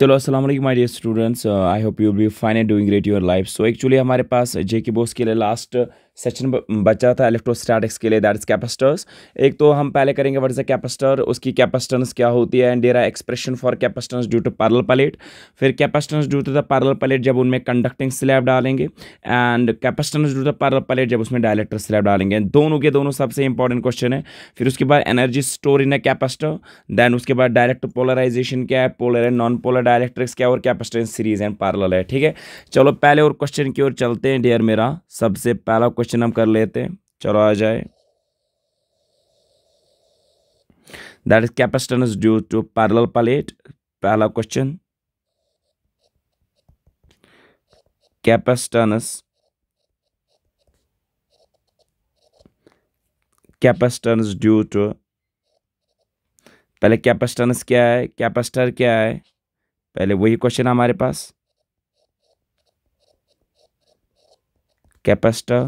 चलो अस्सलाम वालेकुम my dear students I hope you will be fine and doing great your life so actually हमारे पास जे के बोस के लिए लास्ट सेक्शन बचा था इलेक्ट्रोस्टैटिक्स के लिए दैट इज कैपेसिटर्स एक तो हम पहले करेंगे वट इज अ कैपेसिटर उसकी कैपेसिटेंस क्या होती है and their expression for capacitance due to parallel plate फिर capacitance due to the parallel plate जब उनमें कंडक्टिंग स्लैब डालेंगे and capacitance due to parallel plate जब उसमें डायलेक्टर स्लैब डालेंगे दोनों के दोनों सबसे इंपॉर्टेंट क्वेश्चन है फिर उसके बाद energy store in a capacitor then उसके बाद डायरेक्ट पोलराइजेशन क्या है polar and non polar dielectrics क्या और कैपेसिटेंस सीरीज एंड पार्लर है ठीक है चलो पहले और क्वेश्चन की ओर चलते हैं डियर मेरा सबसे पहला क्वेश्चन हम कर लेते हैं चलो आ जाए that is capacitance due to parallel plate पहला question capacitance capacitance due to पहले कैपेसिटेंस क्या है कैपेसिटर क्या है पहले वही क्वेश्चन हमारे पास capacitor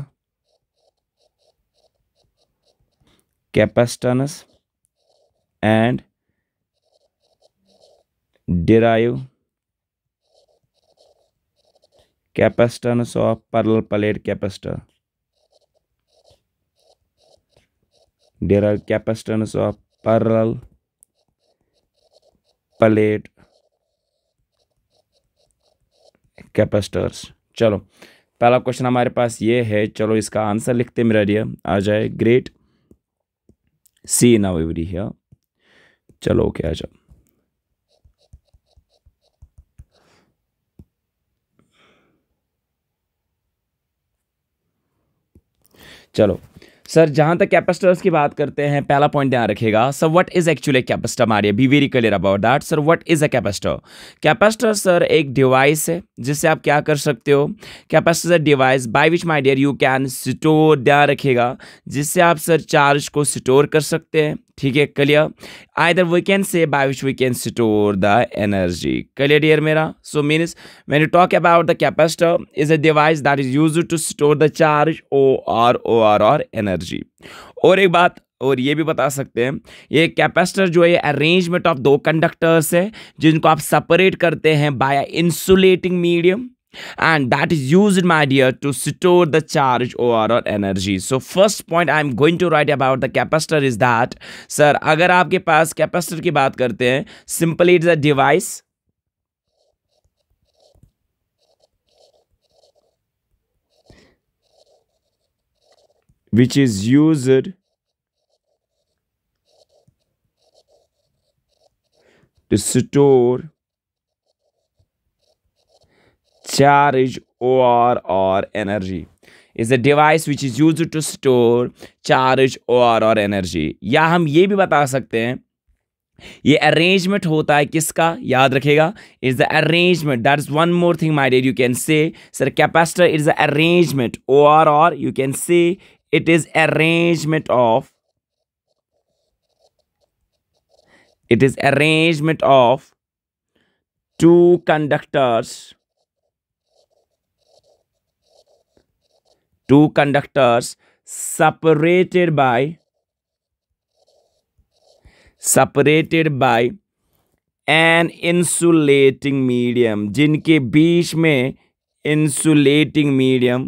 capacitance and derive capacitance of parallel plate capacitor derive capacitance of parallel plate capacitors चलो पहला क्वेश्चन हमारे पास ये है चलो इसका आंसर लिखते मेरा डियर आ जाए great see now every here चलो ओके आ जाओ चलो सर जहाँ तक कैपेसिटर्स की बात करते हैं पहला पॉइंट ध्यान रखेगा sir what is actually capacitor हमारे be very clear about that sir what is a capacitor capacitor sir एक डिवाइस है जिससे आप क्या कर सकते हो capacitor sir device by which my dear you can store ध्यान रखेगा जिससे आप सर चार्ज को स्टोर कर सकते हैं ठीक है clear either we can say by which we can store the energy clear dear मेरा so means when you talk about the capacitor is a device that is use to store the charge or or or energy और एक बात और ये भी बता सकते हैं ये कैपेसिटर जो है अरेंजमेंट ऑफ दो कंडक्टर्स है जिनको आप सेपरेट करते हैं by insulating medium and that is used my dear to store the charge or energy so first point i am going to write about the capacitor is that sir agar aapke paas capacitor ki baat karte hain simply it is a device which is used to store charge or or energy is a device which is use to store charge or और energy या हम ये भी बता सकते हैं ये arrangement होता है किसका याद रखेगा is the arrangement that is one more thing my dear you can say sir capacitor is the arrangement or or you can say it is arrangement of it is arrangement of two conductors two conductors separated by separated by an insulating medium जिनके बीच में insulating medium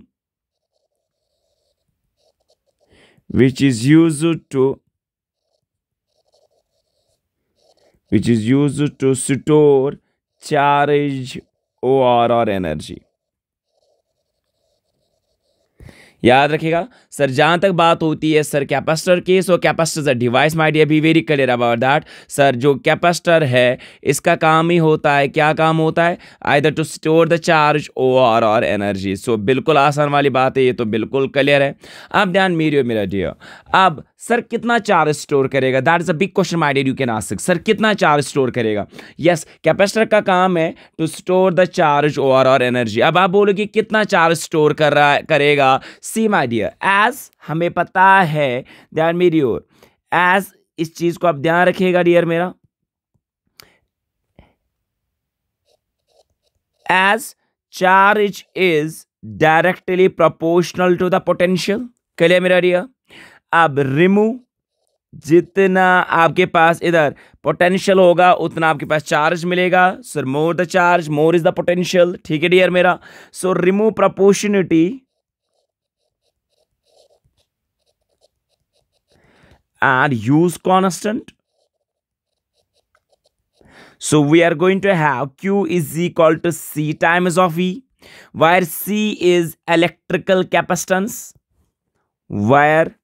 which is used to which is used to store charge or or energy याद रखिएगा sir जहाँ तक बात होती है sir capacitor की so capacitor device my dear be very clear about that sir जो कैपेसिटर है इसका काम ही होता है क्या काम होता है either to store the charge or और एनर्जी सो बिल्कुल आसान वाली बात है ये तो बिल्कुल क्लियर है अब ध्यान मेरियो मेरा डियर अब सर कितना चार्ज स्टोर करेगा that is a big question my dear you can ask sir कितना चार्ज स्टोर करेगा यस yes, कैपेसिटर का काम है to store the charge or और एनर्जी अब आप बोलोगे कितना चार्ज स्टोर कर रहा करेगा सी माई डियर एज हमें पता है ध्यान मेरी ओर एज इस चीज़ को आप ध्यान रखिएगा डियर मेरा as charge is directly proportional to the potential clear मेरा डियर अब रिमूव जितना आपके पास इधर पोटेंशियल होगा उतना आपके पास चार्ज मिलेगा sir more the charge more is the potential ठीक है डियर मेरा so remove proportionality and use constant so we are going to have q is equal to c times of e where c is electrical capacitance where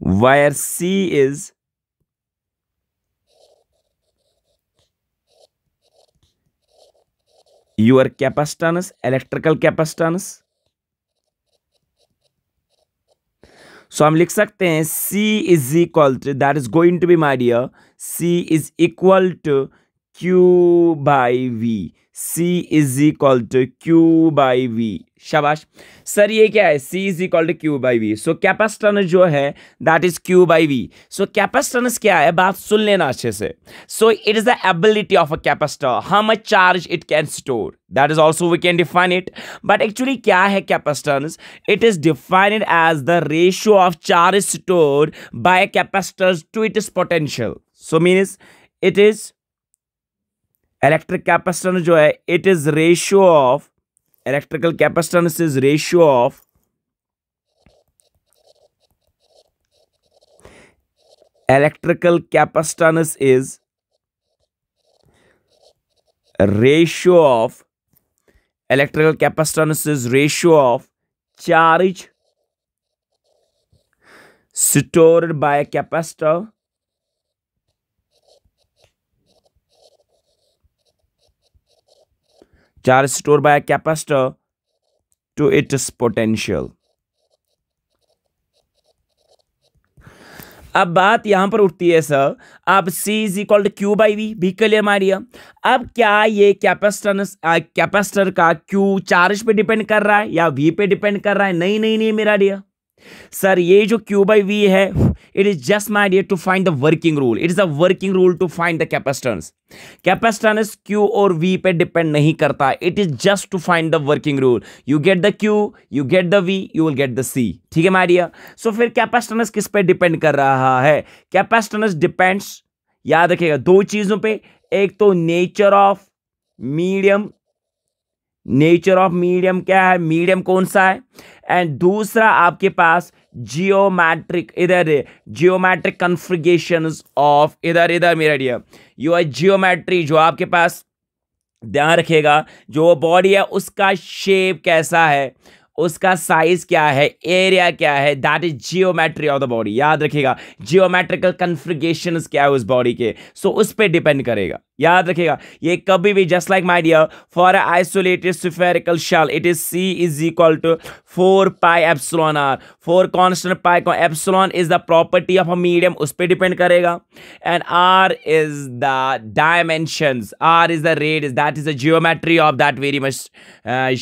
where c is your capacitance electrical capacitance so हम लिख सकते हैं C is equal to that is going to be my dear C is equal to Q by V C is equal to Q by V शाबाश sir ये क्या है C is equal to Q by V so capacitance जो है that is Q by V so capacitance क्या है बात सुन लेना अच्छे से so it is the ability of a capacitor how much charge it can store that is also we can define it but actually क्या है capacitance it is defined as the ratio of charge store by capacitors to it is potential so means it is electric capacitance जो है it is ratio of electrical capacitance is ratio of electrical capacitance is ratio of electrical capacitance is ratio of charge stored by capacitor charge stored by a capacitor to its potential अब बात यहां पर उठती है sir अब C is equal to Q by V भी clear Maria अब क्या ये कैपेसिटर कैपेसिटर का Q चार्ज पे डिपेंड कर रहा है या V पे डिपेंड कर रहा है नहीं नहीं नहीं मेरा डिया सर ये जो क्यू बाई वी है it is just my idea to find the working rule it is a working rule to find the capacitance capacitance Q और वी पे डिपेंड नहीं करता it is just to find the working rule you get the Q you get the V you will get the C ठीक है मारिया सो so, फिर कैपेस्टेंस किस पे depend कर रहा है कैपेस्टेंस डिपेंड्स याद रखिएगा दो चीजों पे एक तो nature of medium nature of medium क्या है मीडियम कौन सा है एंड दूसरा आपके पास जियोमैट्रिक इधर जियोमैट्रिक कन्फ्रिगेशन ऑफ इधर इधर मेरा डियर यू है जियोमैट्री जो आपके पास ध्यान रखेगा जो बॉडी है उसका शेप कैसा है उसका साइज क्या है एरिया क्या है that is geometry of the body याद रखिएगा जियोमेट्रिकल कन्फ्रिगेशन क्या है उस बॉडी के सो so, उस पर डिपेंड करेगा याद रखिएगा ये कभी भी just like my dear for isolated spherical shell it is C is equal to four pi epsilon R four constant pi epsilon is the property of a medium उस पर डिपेंड करेगा and R is the dimension R is the is that is the geometry of that very much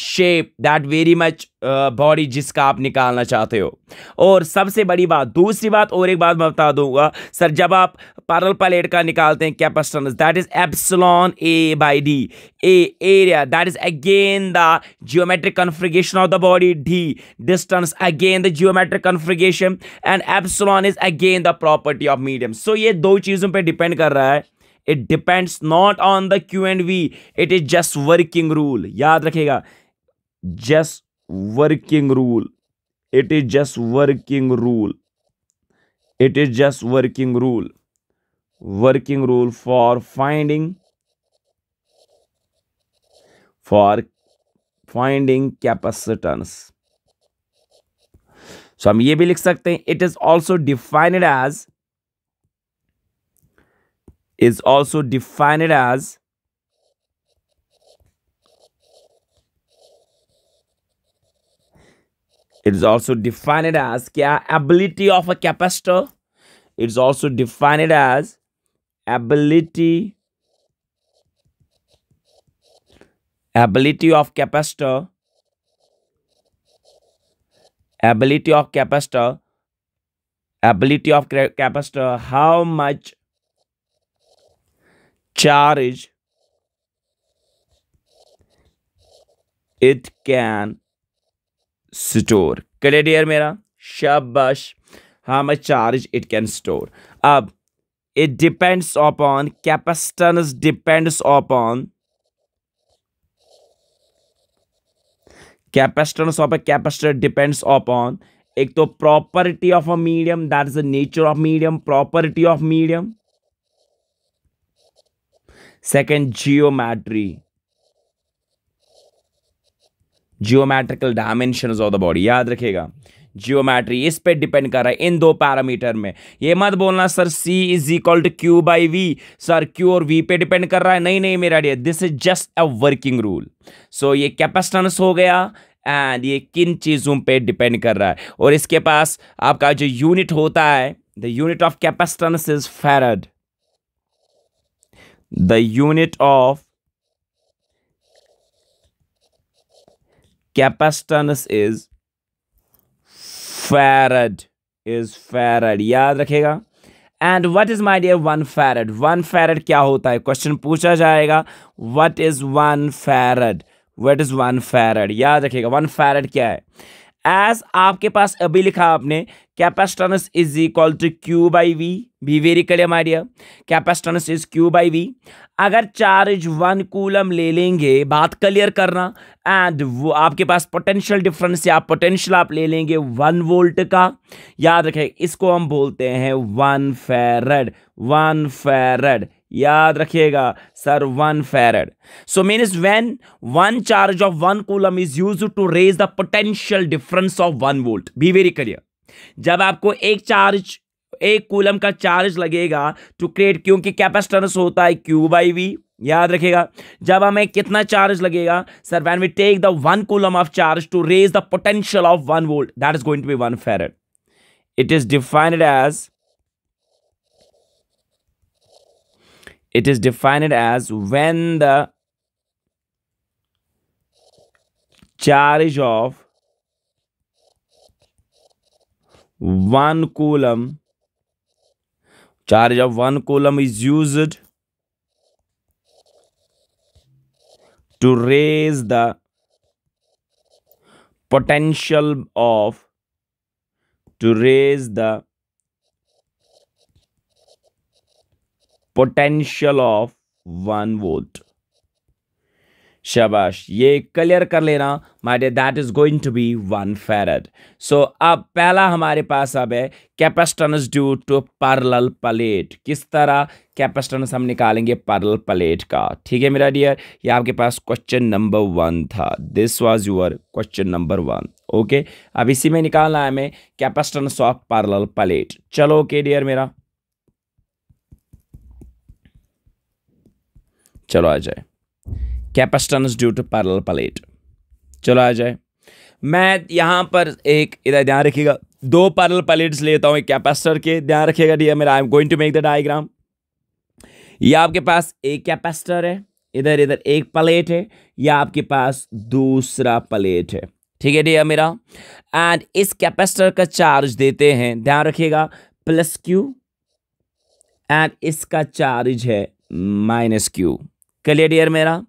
shape that very much body जिसका आप निकालना चाहते हो और सबसे बड़ी बात दूसरी बात और एक बात मैं बता दूंगा सर जब आप पारल पलेट का निकालते हैं capacitance that is epsilon A by D A area that is again the geometric configuration of the body D distance again the geometric configuration and epsilon is again the property of medium so ये दो चीज़ों पर depend कर रहा है it depends not on the Q and V it is just working rule याद रखेगा just working rule it is just working rule it is just working rule working rule for finding for finding capacitance so हम ये भी लिख सकते हैं it is also defined as is also defined as It is also defined as ability of a capacitor. It is also defined as ability ability of capacitor ability of capacitor ability of capacitor how much charge it can store clear dear मेरा शाबाश how much charge it can store अब it depends upon capacitance depends upon capacitance of a capacitor depends upon एक तो property of a medium that is the nature of medium property of medium second geometry geometrical dimension of the body याद रखेगा geometry इस पे depend कर रहा है इन दो पैरामीटर में ये मत बोलना sir C is equal to Q by V sir Q और वी पे डिपेंड कर रहा है नहीं नहीं मेरा dear this is just a working rule so ये कैपेसिटेंस हो गया एंड ये किन चीज़ों पे डिपेंड कर रहा है और इसके पास आपका जो यूनिट होता है the unit of capacitance is farad the unit of capacitance is farad is farad याद रखेगा and what is my dear one farad one farad क्या होता है क्वेश्चन पूछा जाएगा what is one farad what is one farad याद रखेगा one farad क्या है एज आपके पास अभी लिखा आपने capacitance is equal to Q by V be very clear Maria capacitance is Q by V अगर चार्ज वन कूलम ले लेंगे बात क्लियर करना एंड वो आपके पास पोटेंशियल डिफरेंस या पोटेंशियल आप ले लेंगे वन वोल्ट का याद रखें इसको हम बोलते हैं वन फेरड वन फेरड याद रखिएगा sir one farad so means when one charge of one coulomb is use to raise the potential difference of one volt be very clear जब आपको एक चार्ज एक कूलम का चार्ज लगेगा to create क्योंकि capacitance होता है क्यू बाई वी याद रखेगा जब हमें कितना चार्ज लगेगा sir when we take the one coulomb of charge to raise the potential of one volt that is going to be one farad it is defined as it is defined as when the charge of one coulomb charge of one coulomb is used to raise the potential of to raise the potential of one volt शाबाश ये clear कर लेना my that is going to be one farad so अब पहला हमारे पास अब है capacitance due to parallel plate किस तरह कैपेस्टनस हम निकालेंगे पार्लल प्लेट का ठीक है मेरा डियर ये आपके पास क्वेश्चन नंबर वन था this was your question number one okay अब इसी में निकालना है हमें कैपेस्टनस ऑफ पार्लल प्लेट चलो ओके okay, डियर मेरा चलो आ जाए capacitance due to parallel plate चलो आ जाए मैं यहाँ पर एक इधर ध्यान रखिएगा दो पैरल प्लेट्स लेता हूँ एक कैपेसिटर के ध्यान रखिएगा डियर मेरा I am going to make the diagram ये आपके पास एक कैपेसिटर है इधर इधर एक प्लेट है या आपके पास दूसरा प्लेट है ठीक है डियर मेरा एंड इस कैपेसिटर का चार्ज देते हैं ध्यान रखिएगा प्लस क्यू एंड इसका चार्ज है माइनस क्यू क्लियर डियर मेरा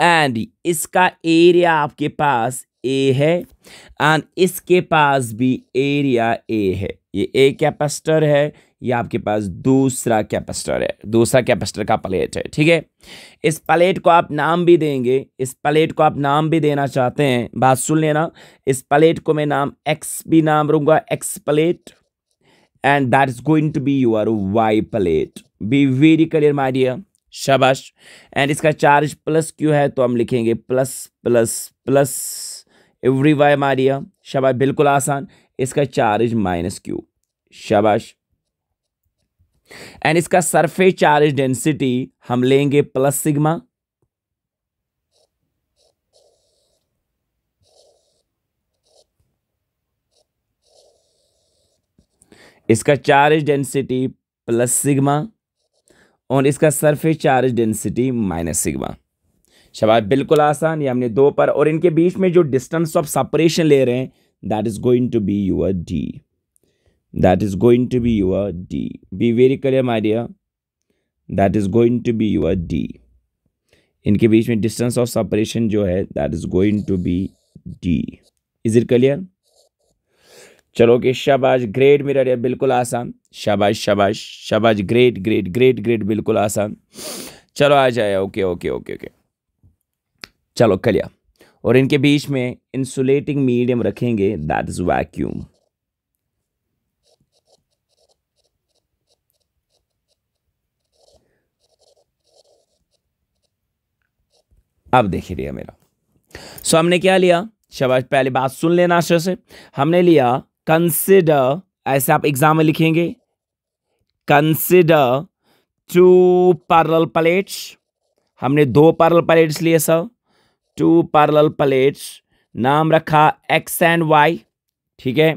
एंड इसका एरिया आपके पास ए है एंड इसके पास भी एरिया ए है ये ए कैपेसिटर है ये आपके पास दूसरा कैपेसिटर है दूसरा कैपेसिटर का प्लेट है ठीक है इस प्लेट को आप नाम भी देंगे इस प्लेट को आप नाम भी देना चाहते हैं बात सुन लेना इस प्लेट को मैं नाम एक्स भी नाम रूंगा X plate and that is going to be your Y plate be very clear my शाबाश एंड इसका चार्ज प्लस क्यू है तो हम लिखेंगे plus plus plus every Y मारिया शाबाश बिल्कुल आसान इसका चार्ज माइनस क्यू शाबाश एंड इसका सरफेस चार्ज डेंसिटी हम लेंगे प्लस सिग्मा इसका चार्ज डेंसिटी प्लस सिग्मा और इसका surface charge density minus sigma शबाब बिल्कुल आसान ये हमने दो पर और इनके बीच में जो डिस्टेंस ऑफ सेपरेशन ले रहे हैं that is going to be your D that is going to be your D be very clear my dear that is going to be your D इनके बीच में डिस्टेंस ऑफ सेपरेशन जो है that is going to be D is it clear चलो कि शाबाश great मेरा रे बिल्कुल आसान शाबाश शाबाश शाबाश ग्रेट ग्रेट ग्रेट ग्रेट बिल्कुल आसान चलो आ जाए ओके ओके ओके ओके चलो कलिया और इनके बीच में इंसुलेटिंग मीडियम रखेंगे दैट इज वैक्यूम अब देखिए दिया मेरा सो so, हमने क्या लिया शबाज पहले बात सुन लेना आशय से हमने लिया कंसिडर ऐसे आप एग्जाम में लिखेंगे कंसिडर टू पारल प्लेट्स हमने दो पारल प्लेट्स लिए सर टू पारल प्लेट्स नाम रखा एक्स एंड वाई ठीक है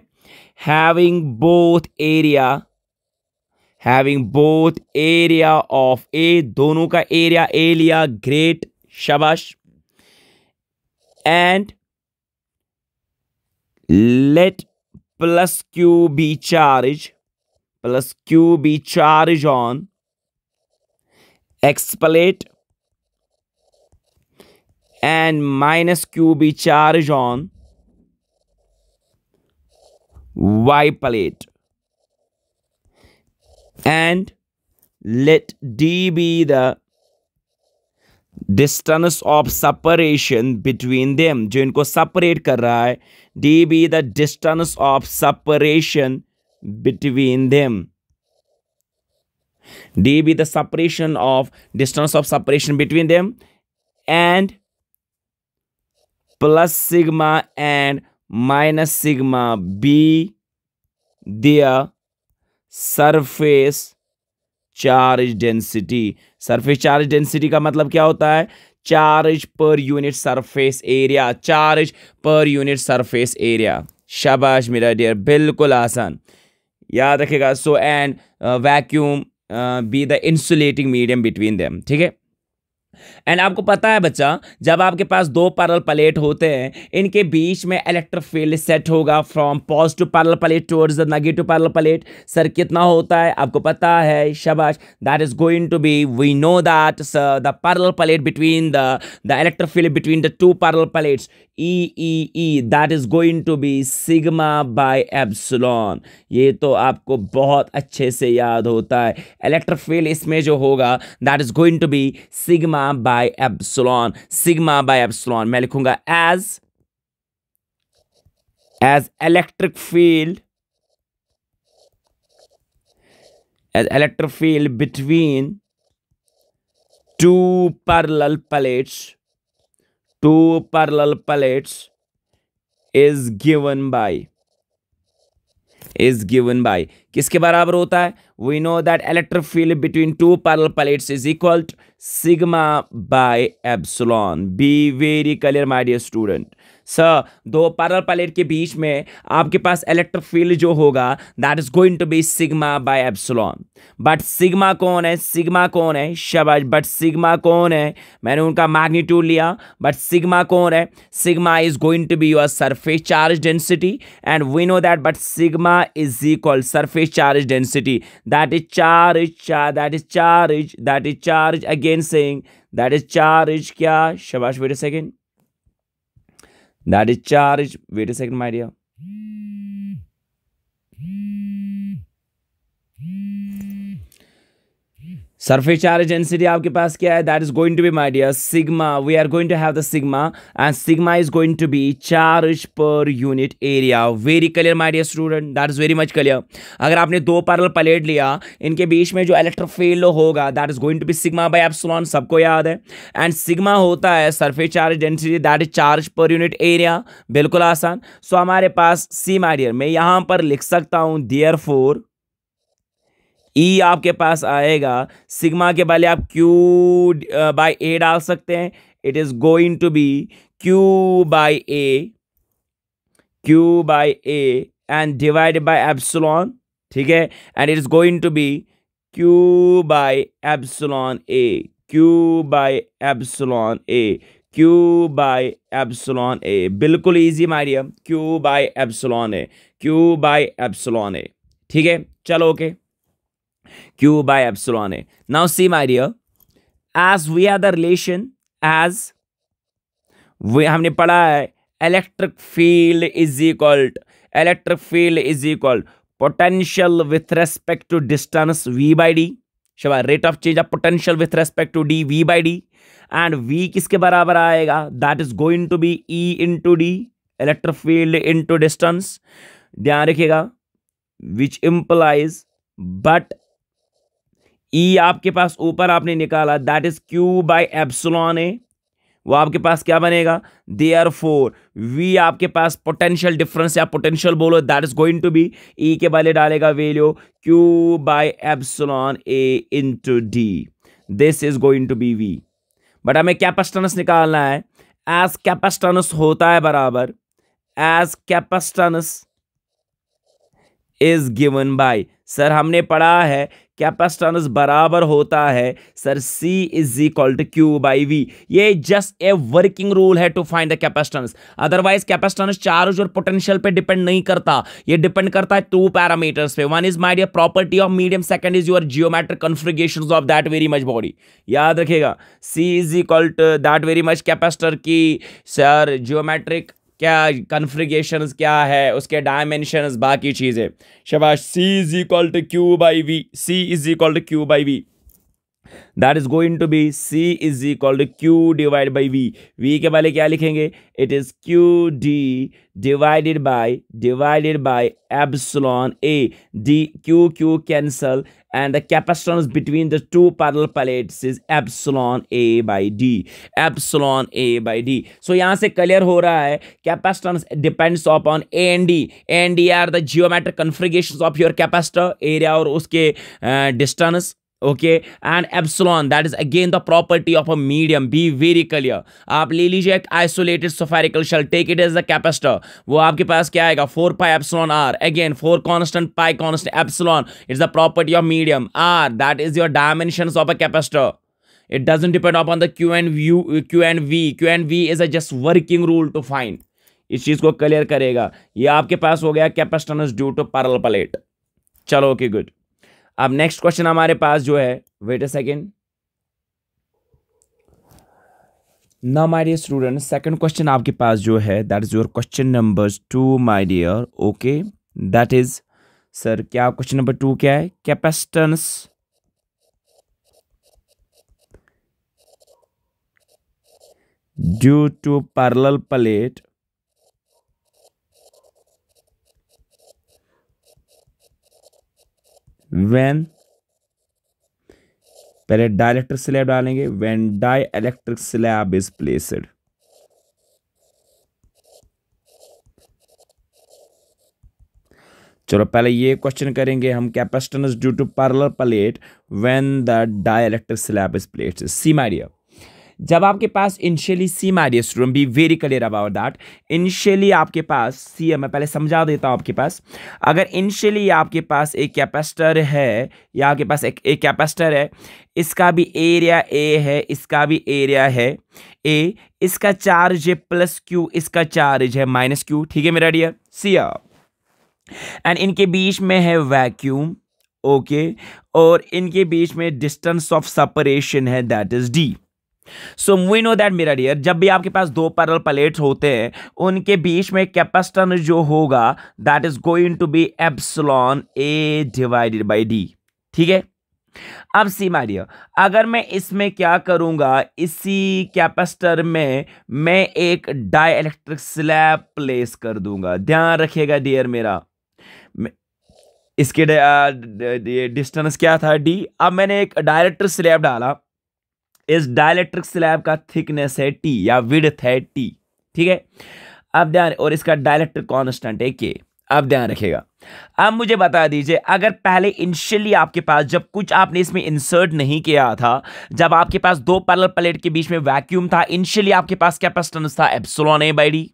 having both area having both area of A दोनों का एरिया ए लिया ग्रेट शबाश and let plus QB charge plus QB charge on X plate and minus QB charge on Y plate and let D be the distance of separation between them जो इनको separate कर रहा है D be the distance of separation between them D be the separation of distance of separation between them and plus sigma and minus sigma be दिया surface charge density surface charge density का मतलब क्या होता है charge per unit surface area charge per unit surface area शाबाश मेरा dear बिल्कुल आसान याद रखेगा so and vacuum be the insulating medium between them ठीक है एंड आपको पता है बच्चा जब आपके पास दो पैरल प्लेट होते हैं इनके बीच में इलेक्ट्रिक फील्ड सेट होगा from positive parallel plate towards the negative parallel plate sir कितना होता है आपको पता है शबाश that is going to be we know that sir the parallel plate between the the electric field between the two parallel plates E E E that is going to be sigma by epsilon ये तो आपको बहुत अच्छे से याद होता है electric field इसमें जो होगा that is going to be sigma sigma by epsilon sigma by epsilon मैं लिखूंगा as as electric field as electric field between two parallel plates two parallel plates is given by is given by किसके बराबर होता है we know that electric field between two parallel plates is equal sigma by epsilon be very clear my dear student स दो parallel plate के बीच में आपके पास इलेक्ट्रिक फील्ड जो होगा that is going to be sigma by epsilon but sigma कौन है सिग्मा कौन है शबाज बट सिग्मा कौन है मैंने उनका मैग्नीट्यूड लिया बट सिग्मा कौन है sigma is going to be your surface charge density and we know that but sigma is equal surface charge density that is charge that is charge that is charge again saying that is charge क्या शबाज wait a second That is charged. Wait a second, my dear. Surface charge density आपके पास क्या है that is going to be my dear sigma we are going to have the sigma and sigma is going to be charge per unit area very clear my dear student that is very much clear अगर आपने दो parallel plate लिया इनके बीच में जो electro field होगा that is going to be sigma by epsilon सबको याद है एंड सिग्मा होता है surface charge density that is charge per unit area बिल्कुल आसान सो हमारे पास सी माई डियर मैं यहाँ पर लिख सकता हूँ दियर फोर ई e आपके पास आएगा सिग्मा के पहले आप क्यू बाई ए डाल सकते हैं it is going to be Q by A Q by A and divide by epsilon ठीक है and it is going to be Q by epsilon A Q by epsilon A Q by epsilon A बिल्कुल easy मारियम Q by epsilon A Q by epsilon A ठीक है चलो okay okay. q by epsilon a. Now see my dear, as we have the relation as we हमने पढ़ा है electric field is equal electric field is equal potential with respect to distance v by d शबा rate of change of potential with respect to D V by D and V किसके बराबर आएगा that is going to be e into d electric field into distance dhyan रखिएगा which implies but E e आपके पास ऊपर आपने निकाला that is Q by epsilon A वो आपके पास क्या बनेगा दे आर फोर वी आपके पास पोटेंशियल डिफरेंस या पोटेंशियल बोलो that is going to be E के पहले डालेगा value Q by epsilon A into D this is going to be V but हमें कैपेस्टनस निकालना है एज कैपेस्टनस होता है बराबर as capacitance is given by sir हमने पढ़ा है कैपेसिटेंस बराबर होता है sir C is equal to Q by V ये जस्ट ए वर्किंग रूल है to find the capacitance otherwise capacitance charge और पोटेंशियल पे डिपेंड नहीं करता ये डिपेंड करता है टू पैरामीटर्स पे one is my dear property of medium second is your geometric configuration of that very much body याद रखेगा C is equal to that very much capacitor की सर जियोमेट्रिक क्या कन्फ्रिगेशन क्या है उसके डायमेंशन बाकी चीज़ें शबाश C is equal to Q by V C is equal to Q by V that is going to be C is equal to Q divide by V V के पहले क्या लिखेंगे it is Q D divided by divided by epsilon A D Q Q cancel and the capacitance between the two parallel plates is epsilon a by d epsilon a by d so यहाँ से clear हो रहा है capacitance depends upon a and d a and d are the geometric configurations of your capacitor area और उसके distance okay and epsilon that is again the property of a medium be very clear आप ले लीजिए एक isolated spherical shell take it as the capacitor वो आपके पास क्या आएगा four pi epsilon R again four constant pi constant epsilon it's the property of medium R that is your dimension of a capacitor it doesn't depend upon the q and v q and v q and v is a just working rule to find इस चीज को clear करेगा ये आपके पास हो गया capacitance due to parallel plate चलो ओके गुड अब नेक्स्ट क्वेश्चन हमारे पास जो है वेट अ सेकेंड ना my dear student second question आपके पास जो है that is your question number two my dear okay that is sir क्या क्वेश्चन नंबर टू क्या है capacitance due to parallel plate when पहले डाइलेक्ट्रिक स्लैब डालेंगे when dielectric slab is placed चलो पहले ये क्वेश्चन करेंगे हम capacitance due to parallel plate when the dielectric slab is placed C my जब आपके पास इनिशियली सी मारिए student be very clear about that initially आपके पास सी मैं पहले समझा देता हूँ आपके पास अगर इनिशियली आपके पास एक कैपेसिटर है या आपके पास एक एक कैपेसिटर है इसका भी एरिया ए है इसका भी एरिया है ए इसका चार्ज है प्लस क्यू इसका चार्ज है माइनस क्यू ठीक है मेरा डियर सी एंड इनके बीच में है वैक्यूम ओके okay, और इनके बीच में डिस्टेंस ऑफ सेपरेशन है that is D so we know that मेरा डियर जब भी आपके पास दो पैरल प्लेट्स होते हैं उनके बीच में कैपेसिटन जो होगा that is going to be epsilon A divided by D ठीक है अब सी मारियो अगर मैं इसमें क्या करूंगा इसी कैपेसिटर में मैं एक डाइलेक्ट्रिक स्लैब प्लेस कर दूंगा ध्यान रखिएगा डियर मेरा इसके डिस्टेंस क्या था डी अब मैंने एक डायरेक्टर स्लैब डाला इस डायलेक्ट्रिक स्लैब का थिकनेस है टी या विड्थ है टी ठीक है अब ध्यान और इसका डायलेक्ट्रिक कॉन्स्टेंट है के अब ध्यान रखेगा अब मुझे बता दीजिए अगर पहले इनिशियली आपके पास जब कुछ आपने इसमें इंसर्ट नहीं किया था जब आपके पास दो पैरल प्लेट के बीच में वैक्यूम था इनिशियली आपके पास कैपेसिटेंस था epsilon A by D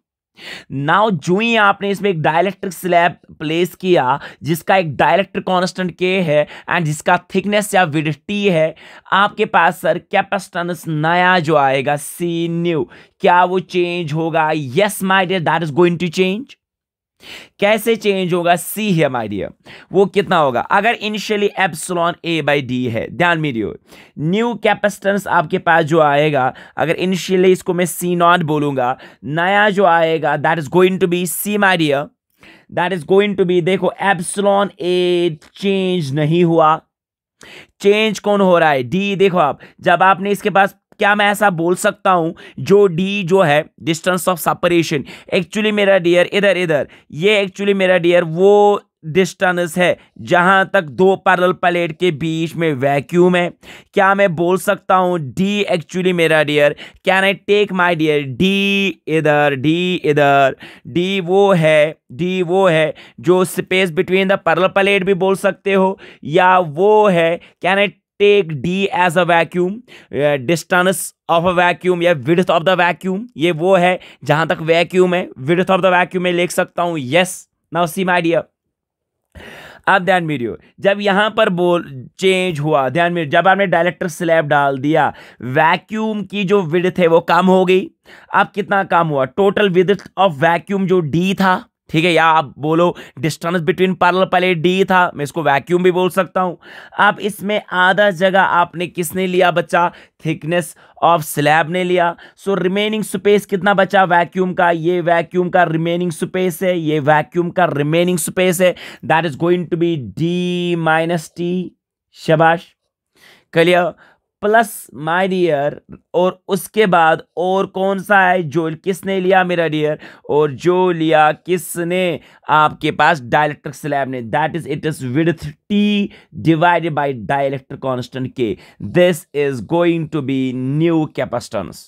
now जो ही आपने इसमें एक डायलेक्ट्रिक स्लैब प्लेस किया जिसका एक डायलेक्ट्रिक कांस्टेंट के है एंड जिसका थिकनेस या विड टी है आपके पास सर कैपेसिटेंस नया जो आएगा सी न्यू क्या वो चेंज होगा yes my dear that is going to change कैसे चेंज होगा सी है माय डियर वो कितना होगा अगर initially epsilon A by D है ध्यान में दियो न्यू कैपेसिटेंस आपके पास जो आएगा अगर इनिशियली इसको मैं सी नॉट बोलूंगा नया जो आएगा that is going to be C my dear that is going to be देखो एप्सलॉन ए चेंज नहीं हुआ चेंज कौन हो रहा है डी देखो आप जब आपने इसके पास क्या मैं ऐसा बोल सकता हूँ जो डी जो है डिस्टेंस ऑफ सपरेशन एक्चुअली मेरा डियर इधर इधर ये एक्चुअली मेरा डियर वो डिस्टेंस है जहां तक दो पैरल प्लेट के बीच में वैक्यूम है क्या मैं बोल सकता हूं डी एक्चुअली मेरा dear can I take my dear D इधर डी इधर डी वो है डी वो है जो space between the parallel plate भी बोल सकते हो या वो है can I take D as a vacuum distance of a vacuum या विड्थ ऑफ द वैक्यूम ये वो है जहां तक वैक्यूम है विड्थ ऑफ द वैक्यूम में लिख सकता हूं yes now C my dear अब ध्यान में रहियो जब यहां पर बोल चेंज हुआ ध्यान में जब आपने डायरेक्टर स्लैब डाल दिया वैक्यूम की जो विड्थ है वो कम हो गई अब कितना कम हुआ टोटल विड्थ ऑफ वैक्यूम जो डी था ठीक है या आप बोलो डिस्टेंस बिटवीन पार्लर पहले डी था मैं इसको वैक्यूम भी बोल सकता हूँ अब इसमें आधा जगह आपने किसने लिया बच्चा थिकनेस ऑफ स्लैब ने लिया सो रिमेनिंग स्पेस कितना बचा वैक्यूम का ये वैक्यूम का रिमेनिंग स्पेस है ये वैक्यूम का रिमेनिंग स्पेस है that is going to be D minus T शबाश क्लियर प्लस माय डियर और उसके बाद और कौन सा है जो किसने लिया मेरा डियर और जो लिया किसने आपके पास डायलैक्ट्रिक स्लैब ने that is it is with t divided by dielectric constant K this is going to be new capacitance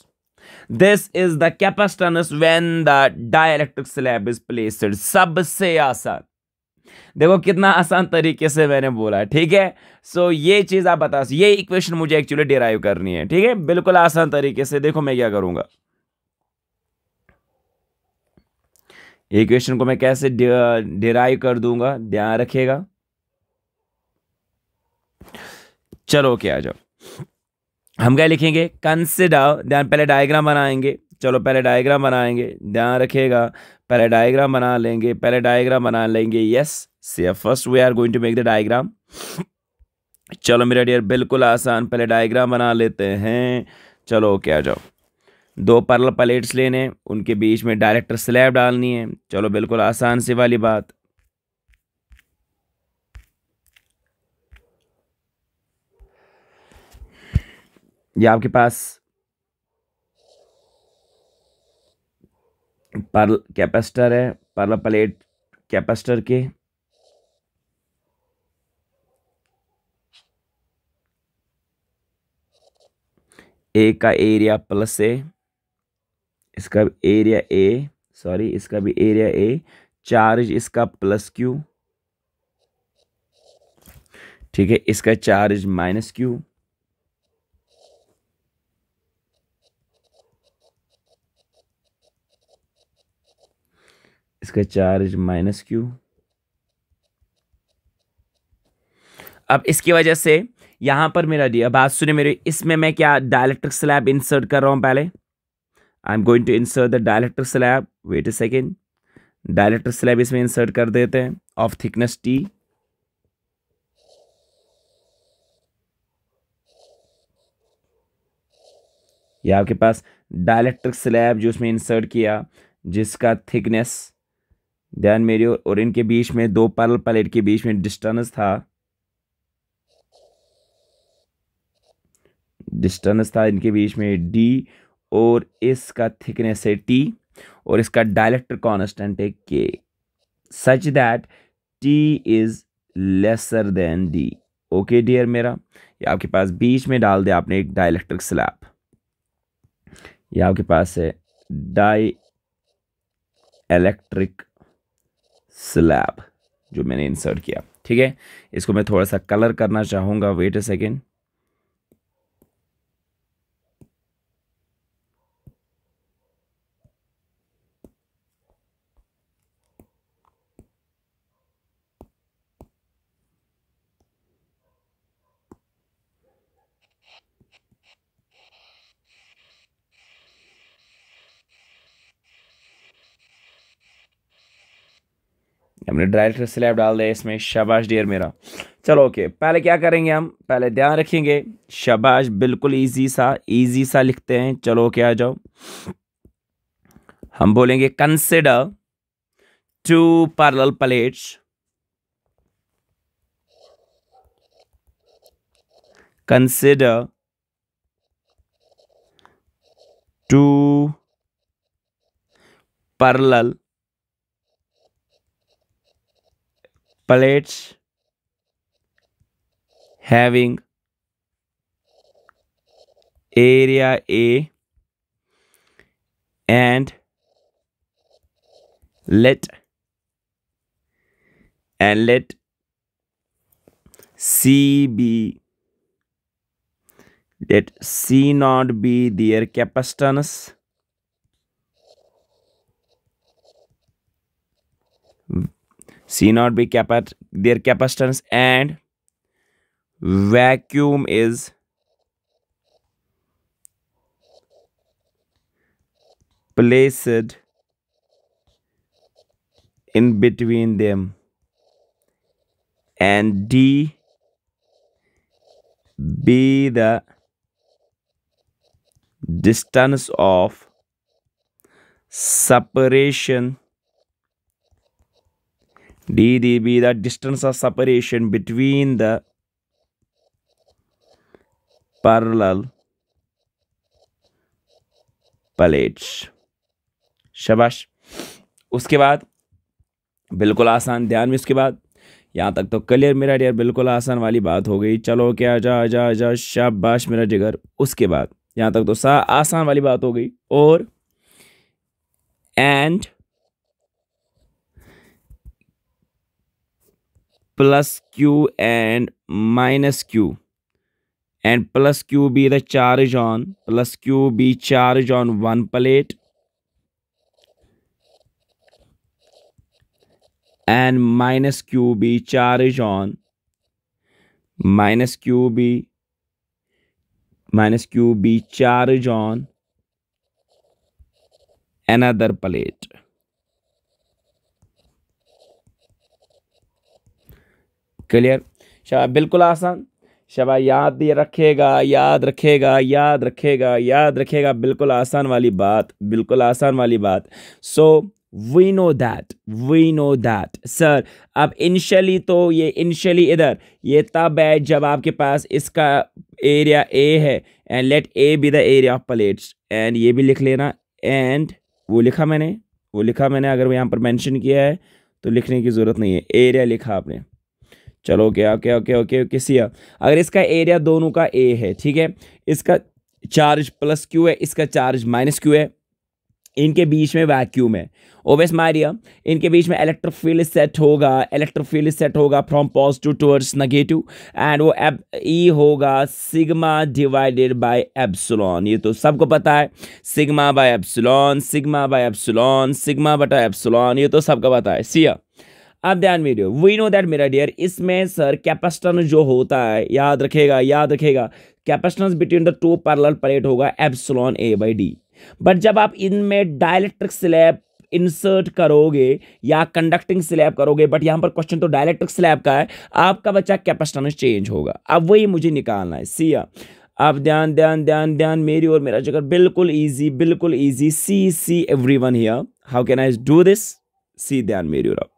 this is the capacitance when the dielectric slab is placed सबसे आसान देखो कितना आसान तरीके से मैंने बोला ठीक है सो ये चीज़ आप बता ये इक्वेशन मुझे एक्चुअली डिराइव करनी है ठीक है बिल्कुल आसान तरीके से देखो मैं क्या करूंगा इक्वेशन को मैं कैसे डिराइव कर दूंगा ध्यान रखिएगा चलो क्या आ जाओ हम क्या लिखेंगे कंसिडर ध्यान पहले डायग्राम बनाएंगे चलो पहले डायग्राम बनाएंगे ध्यान रखिएगा पहले डायग्राम बना लेंगे पहले डायग्राम बना लेंगे यस से first we are going to make the diagram चलो मेरा डियर बिल्कुल आसान पहले डायग्राम बना लेते हैं चलो ओके आ जाओ दो पर्ल प्लेट्स लेने उनके बीच में डायरेक्टर स्लैब डालनी है चलो बिल्कुल आसान सी वाली बात ये आपके पास पर्ल कैपेसिटर है परल प्लेट कैपेसिटर के ए का एरिया प्लस ए इसका एरिया ए सॉरी इसका भी एरिया ए चार्ज इसका प्लस क्यू ठीक है इसका चार्ज माइनस क्यू इसका चार्ज माइनस क्यू अब इसकी वजह से यहां पर मेरा दिया बात सुने मेरे इसमें मैं क्या डायलेक्ट्रिक स्लैब इंसर्ट कर रहा हूं पहले I am going to insert the dielectric slab wait a second dielectric slab इसमें इंसर्ट कर देते हैं ऑफ थिकनेस टी या आपके पास डायलेक्ट्रिक स्लैब जो उसमें इंसर्ट किया जिसका थिकनेस ध्यान मेरी और इनके बीच में दो पैरल प्लेट के बीच में डिस्टेंस था डिस्टेंस था इनके बीच में डी और इसका थिकनेस है टी और इसका डायलेक्टर कॉन्स्टेंट है के such that t is lesser than d okay dear मेरा ये आपके पास बीच में डाल दिया आपने एक डायलेक्ट्रिक स्लैब ये आपके पास है डाई इलेक्ट्रिक स्लैब जो मैंने इंसर्ट किया ठीक है इसको मैं थोड़ा सा कलर करना चाहूँगा वेट अ सेकेंड हमने डायरेक्ट स्लैब डाल दिया इसमें शाबाश डियर मेरा चलो ओके पहले क्या करेंगे हम पहले ध्यान रखेंगे शाबाश बिल्कुल ईजी सा ईजी सा लिखते हैं चलो ओके आ जाओ हम बोलेंगे consider two parallel plates consider two parallel plates having area A and let and let C be let C not be their capacitance C naught be capa their capacitance and vacuum is placed in between them and D be the distance of separation d db the distance of separation between the parallel plates शबाश उसके बाद बिल्कुल आसान ध्यान में उसके बाद यहाँ तक तो क्लियर मेरा डियर बिल्कुल आसान वाली बात हो गई चलो क्या जा आ जा शाबाश मेरा जिगर उसके बाद यहाँ तक तो सा आसान वाली बात हो गई और and plus q and minus q and plus q be the charge on plus q be charge on one plate and minus q be charge on minus q be minus q be charge on another plate clear शबा बिल्कुल आसान शबा याद ये रखेगा याद रखेगा याद रखेगा याद रखेगा बिल्कुल आसान वाली बात बिल्कुल आसान वाली बात so we know that we know that sir अब इनिशियली तो ये इनिशियली इधर ये तब है जब आपके पास इसका एरिया ए है and let A be the area of plates and ये भी लिख लेना एंड वो लिखा मैंने वो लिखा मैंने अगर यहाँ पर मैंशन किया है तो लिखने की ज़रूरत नहीं है एरिया लिखा आपने चलो okay okay okay okay okay सिया अगर इसका एरिया दोनों का ए है ठीक है इसका चार्ज प्लस क्यू है इसका चार्ज माइनस क्यू है इनके बीच में वैक्यूम है ओवेस मारिया इनके बीच में इलेक्ट्रोफील्ड सेट होगा इलेक्ट्रोफील्ड सेट होगा from positive towards negative and वो एब ई e होगा सिग्मा डिवाइडेड बाय एप्सलॉन ये तो सबको पता है sigma by epsilon sigma by epsilon sigma बटा एप्सलॉन ये तो सबका पता है सिया अब ध्यान में दियो वी नो दैट मेरा डियर इसमें सर कैपेसिटेंस जो होता है याद रखेगा याद रखेगा capacitance between the two parallel plate होगा epsilon A by d but जब आप इनमें डायलेक्ट्रिक स्लैब इंसर्ट करोगे या कंडक्टिंग स्लैब करोगे बट यहाँ पर क्वेश्चन तो डायलेक्ट्रिक स्लैब का है आपका बच्चा कैपेसिटेंस चेंज होगा अब वही मुझे निकालना है सी आप ध्यान ध्यान ध्यान ध्यान मेरी और मेरा जगह बिल्कुल ईजी बिल्कुल easy see see everyone how can I do this see ध्यान मेरी और आप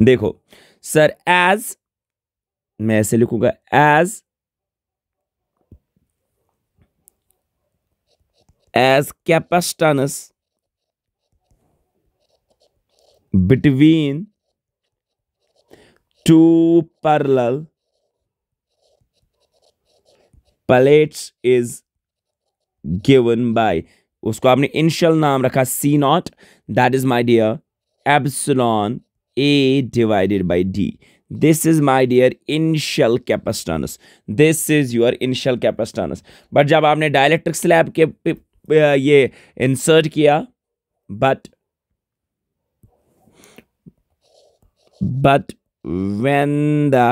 देखो सर एज मैं ऐसे लिखूंगा as as capacitance between two parallel plates is given by उसको आपने इनिशियल नाम रखा C not that is my dear epsilon A divided by D. This is my dear initial capacitance. This is your initial capacitance. but jab aapne dielectric slab ke ye insert kiya but but when the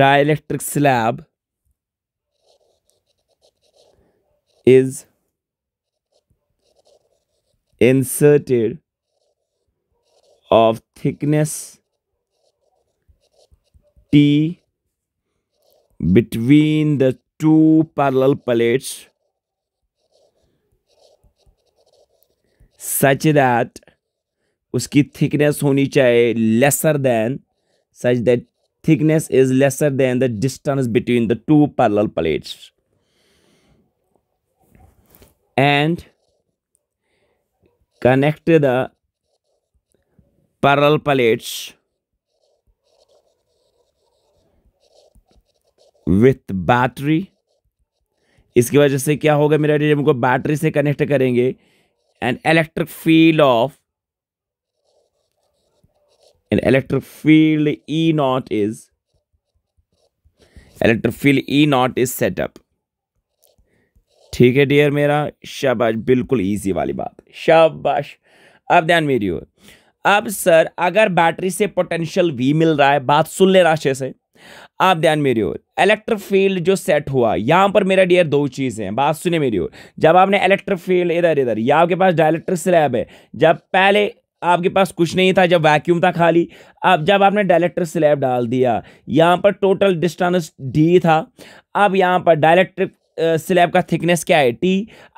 dielectric slab is inserted of thickness T between the two parallel plates such that उसकी thickness होनी चाहिए lesser than such that thickness is lesser than the distance between the two parallel plates and Connect the parallel plates with battery इसकी वजह से क्या होगा मेरा डिटेम को बैटरी से कनेक्ट करेंगे and electric field of and electric field E naught is electric field E naught is set up ठीक है डियर मेरा शाबाश बिल्कुल ईजी वाली बात शाबाश अब ध्यान मेरी ओर अब सर अगर बैटरी से पोटेंशियल वी मिल रहा है बात सुन ले राशे से आप ध्यान मेरी ओर इलेक्ट्रिक फील्ड जो सेट हुआ यहाँ पर मेरा डियर दो चीज़ें हैं बात सुने मेरी ओर जब आपने इलेक्ट्रिक फील्ड इधर इधर या आपके पास डायलेक्ट्रिक स्लैब है जब पहले आपके पास कुछ नहीं था जब वैक्यूम था खाली अब जब आपने डायलेक्ट्रिक स्लैब डाल दिया यहाँ पर टोटल डिस्टेंस डी था अब यहाँ पर डायलेक्ट्रिक स्लैब का थिकनेस क्या है टी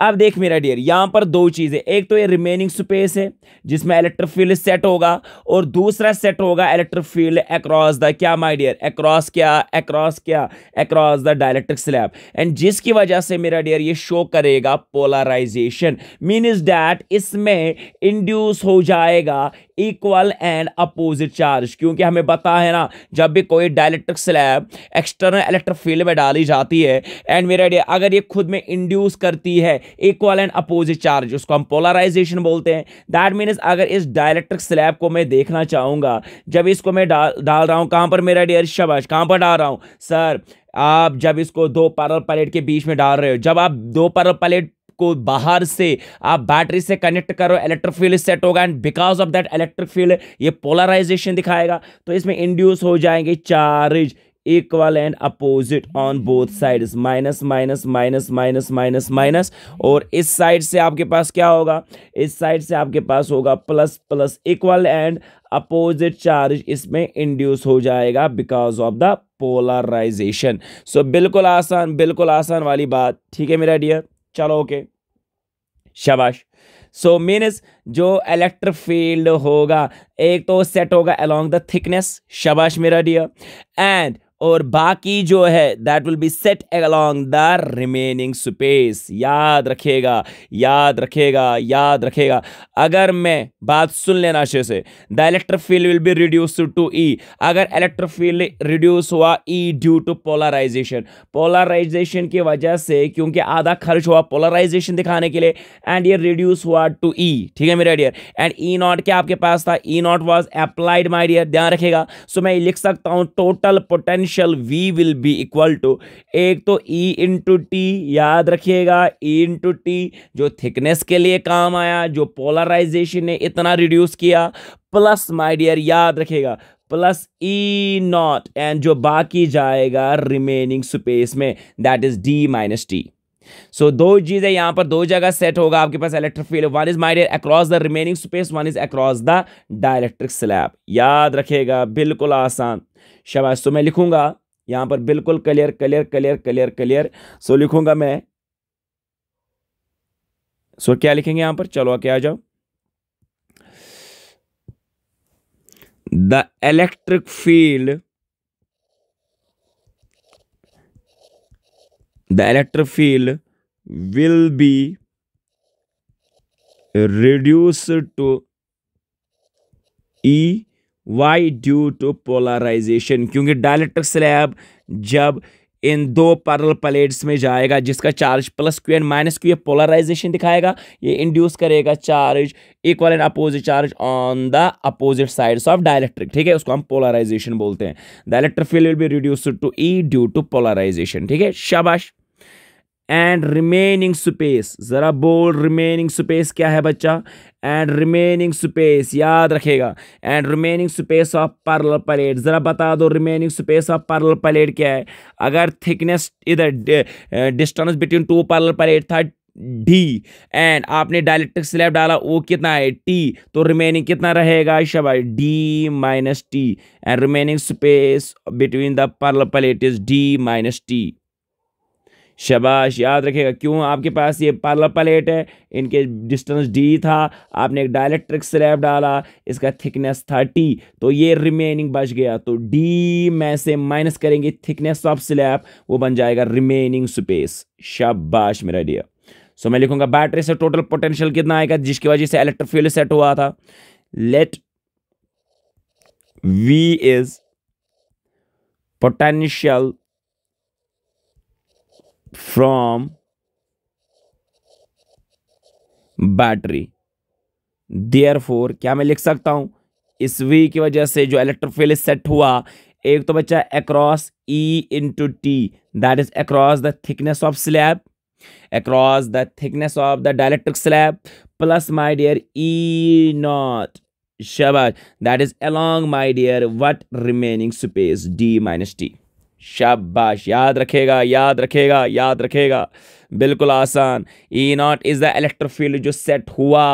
अब देख मेरा डियर यहाँ पर दो चीज़ें एक तो ये रिमेनिंग स्पेस है जिसमें इलेक्ट्रिक फील्ड सेट होगा और दूसरा सेट होगा इलेक्ट्रिक फील्ड अक्रॉस द क्या माय डियर अक्रॉस क्या अक्रॉस क्या across the dielectric slab and जिसकी वजह से मेरा डियर ये शो करेगा पोलराइजेशन मीन इज डैट इसमें इंड्यूस हो जाएगा इक्वल एंड अपोजिट चार्ज क्योंकि हमें पता है ना जब भी कोई dielectric slab external electric field में डाली जाती है एंड मेरा डियर अगर ये खुद में इंड्यूस करती है इक्वल एंड अपोजिट चार्ज उसको हम पोलराइजेशन बोलते हैं दैट मीनस अगर इस डायरेक्ट्रिक स्लैब को मैं देखना चाहूँगा जब इसको मैं डाल डाल रहा हूँ कहाँ पर मेरा डियर शबाश कहाँ पर डाल रहा हूँ सर आप जब इसको दो पैरल प्लेट के बीच में डाल रहे हो जब आप दो पैरल प्लेट को बाहर से आप बैटरी से कनेक्ट करो इलेक्ट्रिक फील्ड सेट होगा and because of that electric field ये पोलराइजेशन दिखाएगा तो इसमें इंड्यूस हो जाएंगे charge equal and opposite on both sides minus minus minus minus minus minus और इस साइड से आपके पास क्या होगा इस साइड से आपके पास होगा plus plus equal and opposite charge इसमें इंड्यूस हो जाएगा because of the polarization so बिल्कुल आसान बिल्कुल आसान वाली बात ठीक है मेरा डियर चलो ओके शबाश शाबाश सो so, मीन्स जो इलेक्ट्रिक फील्ड होगा एक तो सेट होगा अलोंग द थिकनेस शबाश मेरा डियर एंड और बाकी जो है that will be set along the remaining space याद रखेगा याद रखेगा याद रखेगा अगर मैं बात सुन लेना अच्छे से the electric field will be reduce to E अगर इलेक्ट्रिक फील्ड रिड्यूस हुआ E due to polarization polarization की वजह से क्योंकि आधा खर्च हुआ पोलराइजेशन दिखाने के लिए एंड ये रिड्यूस हुआ टू ई e. ठीक है मेरा डियर एंड ई नॉट क्या आपके पास था E naught was applied my dear ध्यान रखेगा सो so, मैं लिख सकता हूँ total potential potential v will be equal to एक तो e इंटू टी याद रखिएगा e इंटू टी जो थिकनेस के लिए काम आया जो पोलराइजेशन ने इतना रिड्यूस किया प्लस माय डियर याद रखिएगा प्लस ई नॉट एंड जो बाकी जाएगा रिमेनिंग स्पेस में that is d minus T so so, दो चीज़ें यहां पर दो जगह सेट होगा आपके पास electric field one is my dear across the remaining space one is across the dielectric slab याद रखेगा बिल्कुल आसान शबाश तो मैं लिखूंगा यहां पर बिल्कुल clear clear clear clear clear so लिखूंगा मैं सो क्या लिखेंगे यहां पर चलो आके आ जाओ the electric field the electric field will be reduce to E why due to polarization क्योंकि डायलेक्ट्रिक स्लैब जब इन दो पैरल प्लेट्स में जाएगा जिसका charge plus Q and minus q ये पोलराइजेशन दिखाएगा ये इंड्यूस करेगा charge equal and opposite charge on the opposite sides of dielectric ठीक है उसको हम पोलराइजेशन बोलते हैं dielectric field will be reduce to E due to polarisation ठीक है शाबाश एंड रिमेनिंग स्पेस ज़रा बोल रिमेनिंग स्पेस क्या है बच्चा एंड रिमेनिंग स्पेस याद रखेगा and remaining space of parallel plate ज़रा बता दो remaining space of parallel plate क्या है अगर थिकनेस इधर distance between two parallel plate था डी एंड आपने डायलेक्ट्रिक स्लैब डाला वो कितना है टी तो रिमेनिंग कितना रहेगा शबा d minus t and remaining space between the parallel plate is d minus T शबाश याद रखेगा क्यों आपके पास ये पार्लर प्लेट है इनके डिस्टेंस डी था आपने एक डायलेक्ट्रिक स्लैब डाला इसका थिकनेस था टी तो ये रिमेनिंग बच गया तो डी में से माइनस करेंगे थिकनेस ऑफ स्लैब वो बन जाएगा रिमेनिंग स्पेस शबाश मेरा डियर सो मैं लिखूंगा बैटरी से टोटल पोटेंशियल कितना आएगा जिसकी वजह से इलेक्ट्रोफ्यूल सेट हुआ था let V is potential from battery for क्या मैं लिख सकता हूं इस वी की वजह से जो इलेक्ट्रोफिल सेट हुआ एक तो बच्चा across E to t that is across the thickness of slab across the thickness of the dielectric slab plus my dear E naught शाबाश that is along my dear what remaining space D minus t शाबाश याद रखेगा याद रखेगा याद रखेगा बिल्कुल आसान E naught is the electric field जो सेट हुआ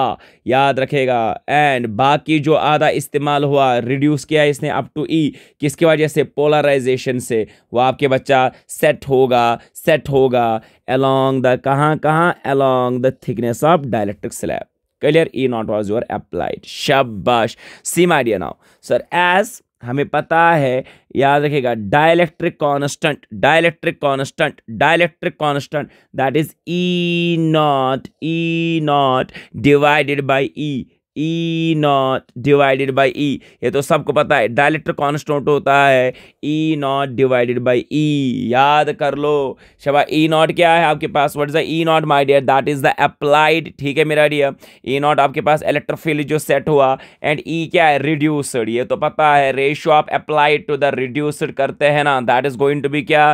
याद रखेगा एंड बाकी जो आधा इस्तेमाल हुआ रिड्यूस किया इसने अप टू ई किसकी वजह से पोलराइजेशन से वो आपके बच्चा सेट होगा सेट होगा अलोंग द कहाँ कहाँ along the thickness of dielectric slab clear E naught was your applied शाबाश see my dear now sir as हमें पता है याद रखिएगा dielectric constant dielectric constant dielectric constant that is E naught E naught divided by E E naught divided by E ये तो सबको पता है डायलेक्टर कॉन्स्टेंट होता है E naught divided by E याद कर लो शबा ई e नॉट क्या है आपके पास what is the E naught my dear that is the applied ठीक है मेरा डियर ई नॉट आपके पास इलेक्ट्रोफिल जो सेट हुआ एंड ई e क्या है रिड्यूसड ये तो पता है रेशियो आप अप्लाइड टू द रिड्यूसड करते हैं ना that is going to be क्या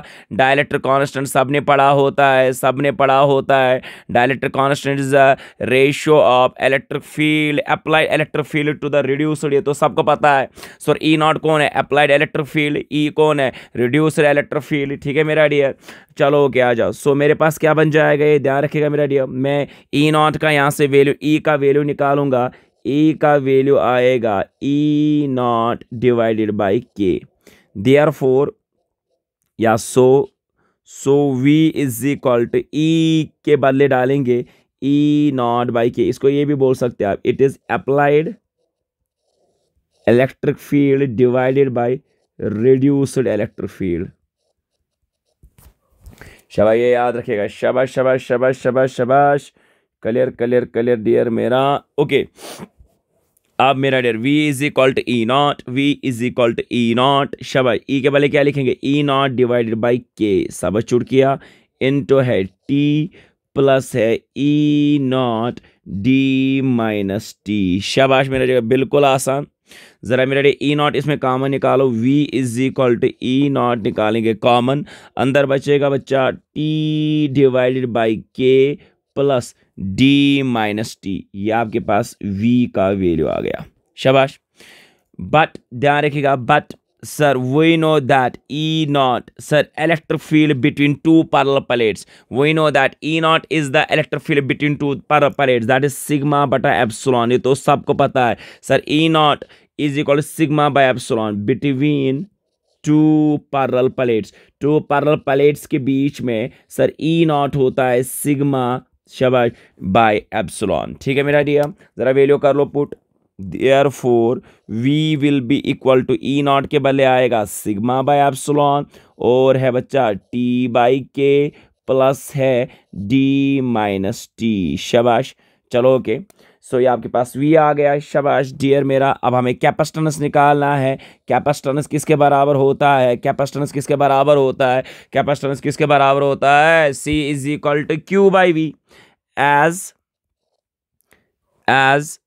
डायलेक्टर कॉन्स्टेंट सब ने पढ़ा होता है सबने पढ़ा होता है dielectric constant is the ratio of electric field applied electric field to the reduced ये तो सबको पता है सर ई नॉट कौन है अप्लाइड इलेक्ट्रिक फील्ड ई कौन है रिड्यूसड इलेक्ट्रिक फील्ड ठीक है मेरा डियर चलो ओके आ जाओ सो मेरे पास क्या बन जाएगा ये ध्यान रखिएगा मेरा डियर मैं ई e नॉट का यहाँ से वैल्यू ई e का वैल्यू निकालूंगा ई e का वैल्यू आएगा E naught divided by K therefore या so so V is equal to E के बदले डालेंगे ई नॉट बाई के इसको ये भी बोल सकते हैं आप it is applied electric field divided by reduced electric field शबा ये याद रखिएगा शबा शबा शबा शबा शबाश क्लियर क्लियर क्लियर डियर मेरा ओके अब मेरा dear V is equal to E naught V is equal to E naught शबा ई के पहले क्या लिखेंगे ई नॉट डिवाइडेड बाई के सब चुट किया इन टू है टी प्लस है E naught d minus t शाबाश मेरा जगह बिल्कुल आसान ज़रा मेरा ई नॉट इसमें कॉमन निकालो V is equal to E naught निकालेंगे कॉमन अंदर बचेगा बच्चा t divided by K plus D minus T ये आपके पास वी का वैल्यू आ गया शाबाश बट ध्यान रखिएगा but sir we know that e naught sir electric field between two parallel plates we know that e naught is the electric field between two parallel plates that is sigma बटा एप्सुलॉन ये तो सबको पता है sir E naught is equal sigma by epsilon between two parallel plates two parallel plates के बीच में sir E not होता है सिग्मा शबाश बाय एप्सुलॉन ठीक है मेरा डियर ज़रा वैल्यू कर लो put therefore V will be equal to E naught के बदले आएगा सिग्मा बाय एप्सलॉन और है बच्चा टी बाई के प्लस है डी माइनस टी शबाश चलो ओके सो ये आपके पास वी आ गया शबाश डियर मेरा अब हमें कैपेस्टनस निकालना है कैपेस्टनस किसके बराबर होता है कैपेस्टनस किसके बराबर होता है कैपेस्टनस किसके बराबर होता है C is equal to Q by V as as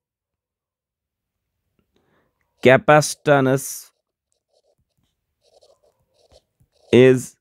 capacitance is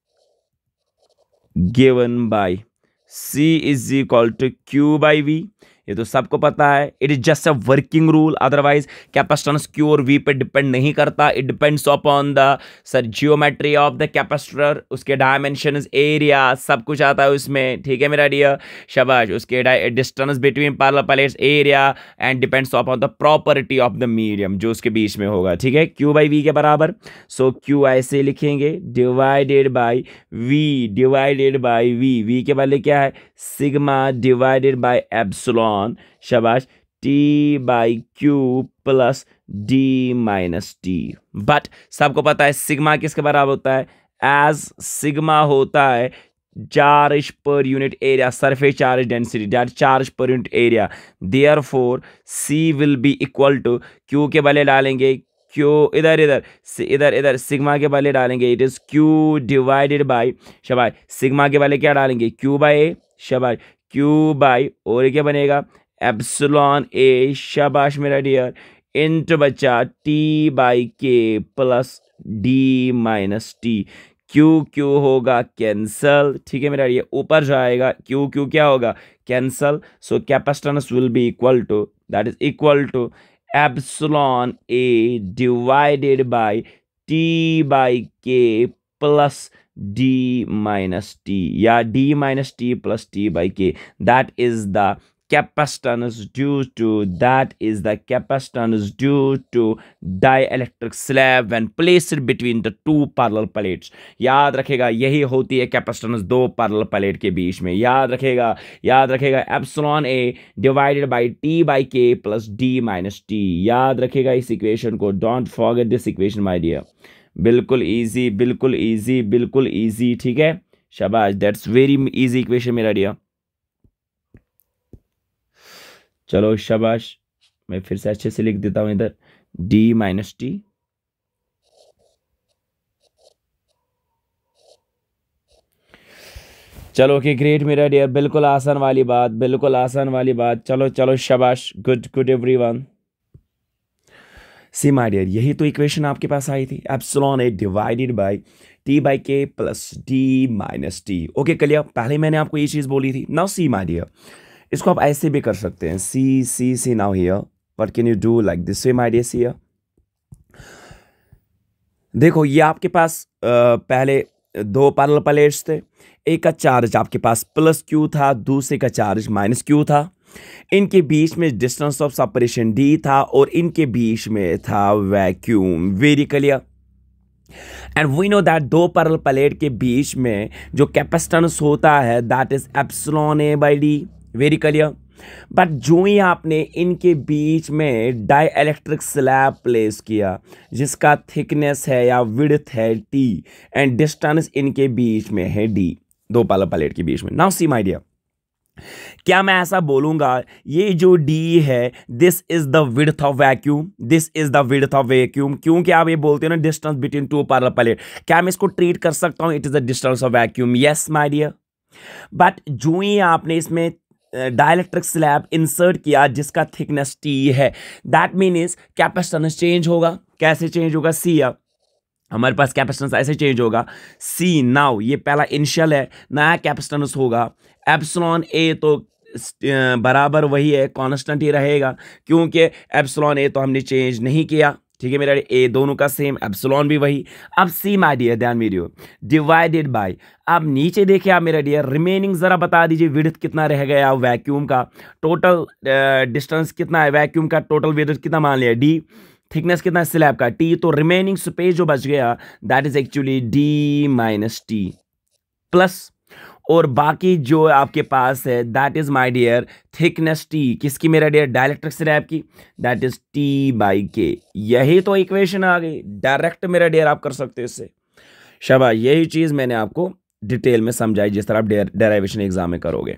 given by C is equal to Q by V ये तो सबको पता है it is just a working rule otherwise capacitance Q और वी पे डिपेंड नहीं करता it depends upon the sir geometry of the capacitor उसके डायमेंशन एरिया सब कुछ आता है उसमें ठीक है मेरा डियर शबाश उसके distance between parallel plates area and depends upon the property of the medium जो उसके बीच में होगा ठीक है क्यू बाई वी के बराबर सो so, क्यू ऐसे लिखेंगे divided by V divided by V V के बाद क्या है sigma divided by epsilon on shabash T by Q plus D minus T but सबको पता है सिग्मा किसके बराबर होता है एज सिग्मा होता है charge per unit area surface charge density that charge per unit area therefore C will be equal to Q के बले डालेंगे क्यू इधर इधर इधर इधर सिग्मा के बले डालेंगे it is Q divided by शबाई सिग्मा के बले क्या डालेंगे क्यू बाई ए शबाई क्यू बाई और क्या बनेगा एप्सलॉन ए शाबाश मेरा डियर इंटू बच्चा T by K plus D minus T Q Q होगा कैंसल ठीक है मेरा ये ऊपर जाएगा क्यू क्यू क्या होगा cancel so capacitance will be equal to that is equal to epsilon A divided by T by K plus d minus t या d minus t plus t by k that is the capacitance due to that is the capacitance due to dielectric slab when placed between the two parallel plates याद रखेगा यही होती है capacitance दो parallel plate के बीच में याद रखेगा याद रखेगा epsilon a divided by t by k plus d minus t याद रखेगा इस equation को don't forget this equation my dear बिल्कुल ईजी बिल्कुल ईजी बिल्कुल ईजी ठीक है शाबाश दैट्स वेरी ईजी इक्वेशन मेरा डिया चलो शाबाश मैं फिर से अच्छे से लिख देता हूँ इधर डी माइनस टी चलो ओके ग्रेट मेरा डियर बिल्कुल आसान वाली बात बिल्कुल आसान वाली बात चलो चलो शाबाश good good everyone see my dear यही तो इक्वेशन आपके पास आई थी epsilon A divided by T by K plus D minus T okay कलिया पहले मैंने आपको ये चीज़ बोली थी नाउ सी माय डियर इसको आप ऐसे भी कर सकते हैं see see see now here but can you do like this same idea see here देखो ये आपके पास पहले दो पैरल प्लेट्स थे एक का चार्ज आपके पास प्लस क्यू था दूसरे का चार्ज माइनस क्यू था इनके बीच में डिस्टेंस ऑफ सपरेशन डी था और इनके बीच में था vacuum very clear and we know that दो परल प्लेट के बीच में जो कैपेसिटेंस होता है that is epsilon A by D very clear but जो ही आपने इनके बीच में डाई इलेक्ट्रिक स्लैब प्लेस किया जिसका थिकनेस है या विड्थ है टी एंड डिस्टेंस इनके बीच में है डी दो पर्ल प्लेट के बीच में नाउ सी माइडिया डियर क्या मैं ऐसा बोलूंगा ये जो डी है this is the width of vacuum this is the width of vacuum क्योंकि आप ये बोलते हो ना distance between two parallel plate क्या मैं इसको ट्रीट कर सकता हूँ it is the distance of vacuum yes my dear but जो ही आपने इसमें डायलैक्ट्रिक स्लैब इंसर्ट किया जिसका थिकनेस टी है that mean is capacitance change होगा कैसे चेंज होगा सी अब हमारे पास कैपेसिटेंस ऐसे चेंज होगा सी नाउ ये पहला इनिशियल है नया कैपेसिटेंस होगा एप्सलॉन ए तो बराबर वही है कॉन्स्टेंट ही रहेगा क्योंकि एप्सलॉन ए तो हमने चेंज नहीं किया ठीक है मेरा ए दोनों का सेम एप्सलॉन भी वही अब सी माय डियर ध्यान में डिवाइडेड बाय अब नीचे देखिए आप मेरा डियर रिमेनिंग ज़रा बता दीजिए विद्युत कितना रह गया वैक्यूम का टोटल डिस्टेंस कितना है वैक्यूम का टोटल विद्युत कितना मान लिया डी थिकनेस कितना है स्लैब का टी तो रिमेनिंग स्पेस जो बच गया that is actually D minus T plus और बाकी जो आपके पास है that is my dear thickness T किसकी मेरा डियर डायरेक्ट स्लैब की that is T by K यही तो इक्वेशन आ गई डायरेक्ट मेरा डियर आप कर सकते हो इससे शबा यही चीज़ मैंने आपको डिटेल में समझाई जिस तरह आप डेराइवेशन एग्जाम में करोगे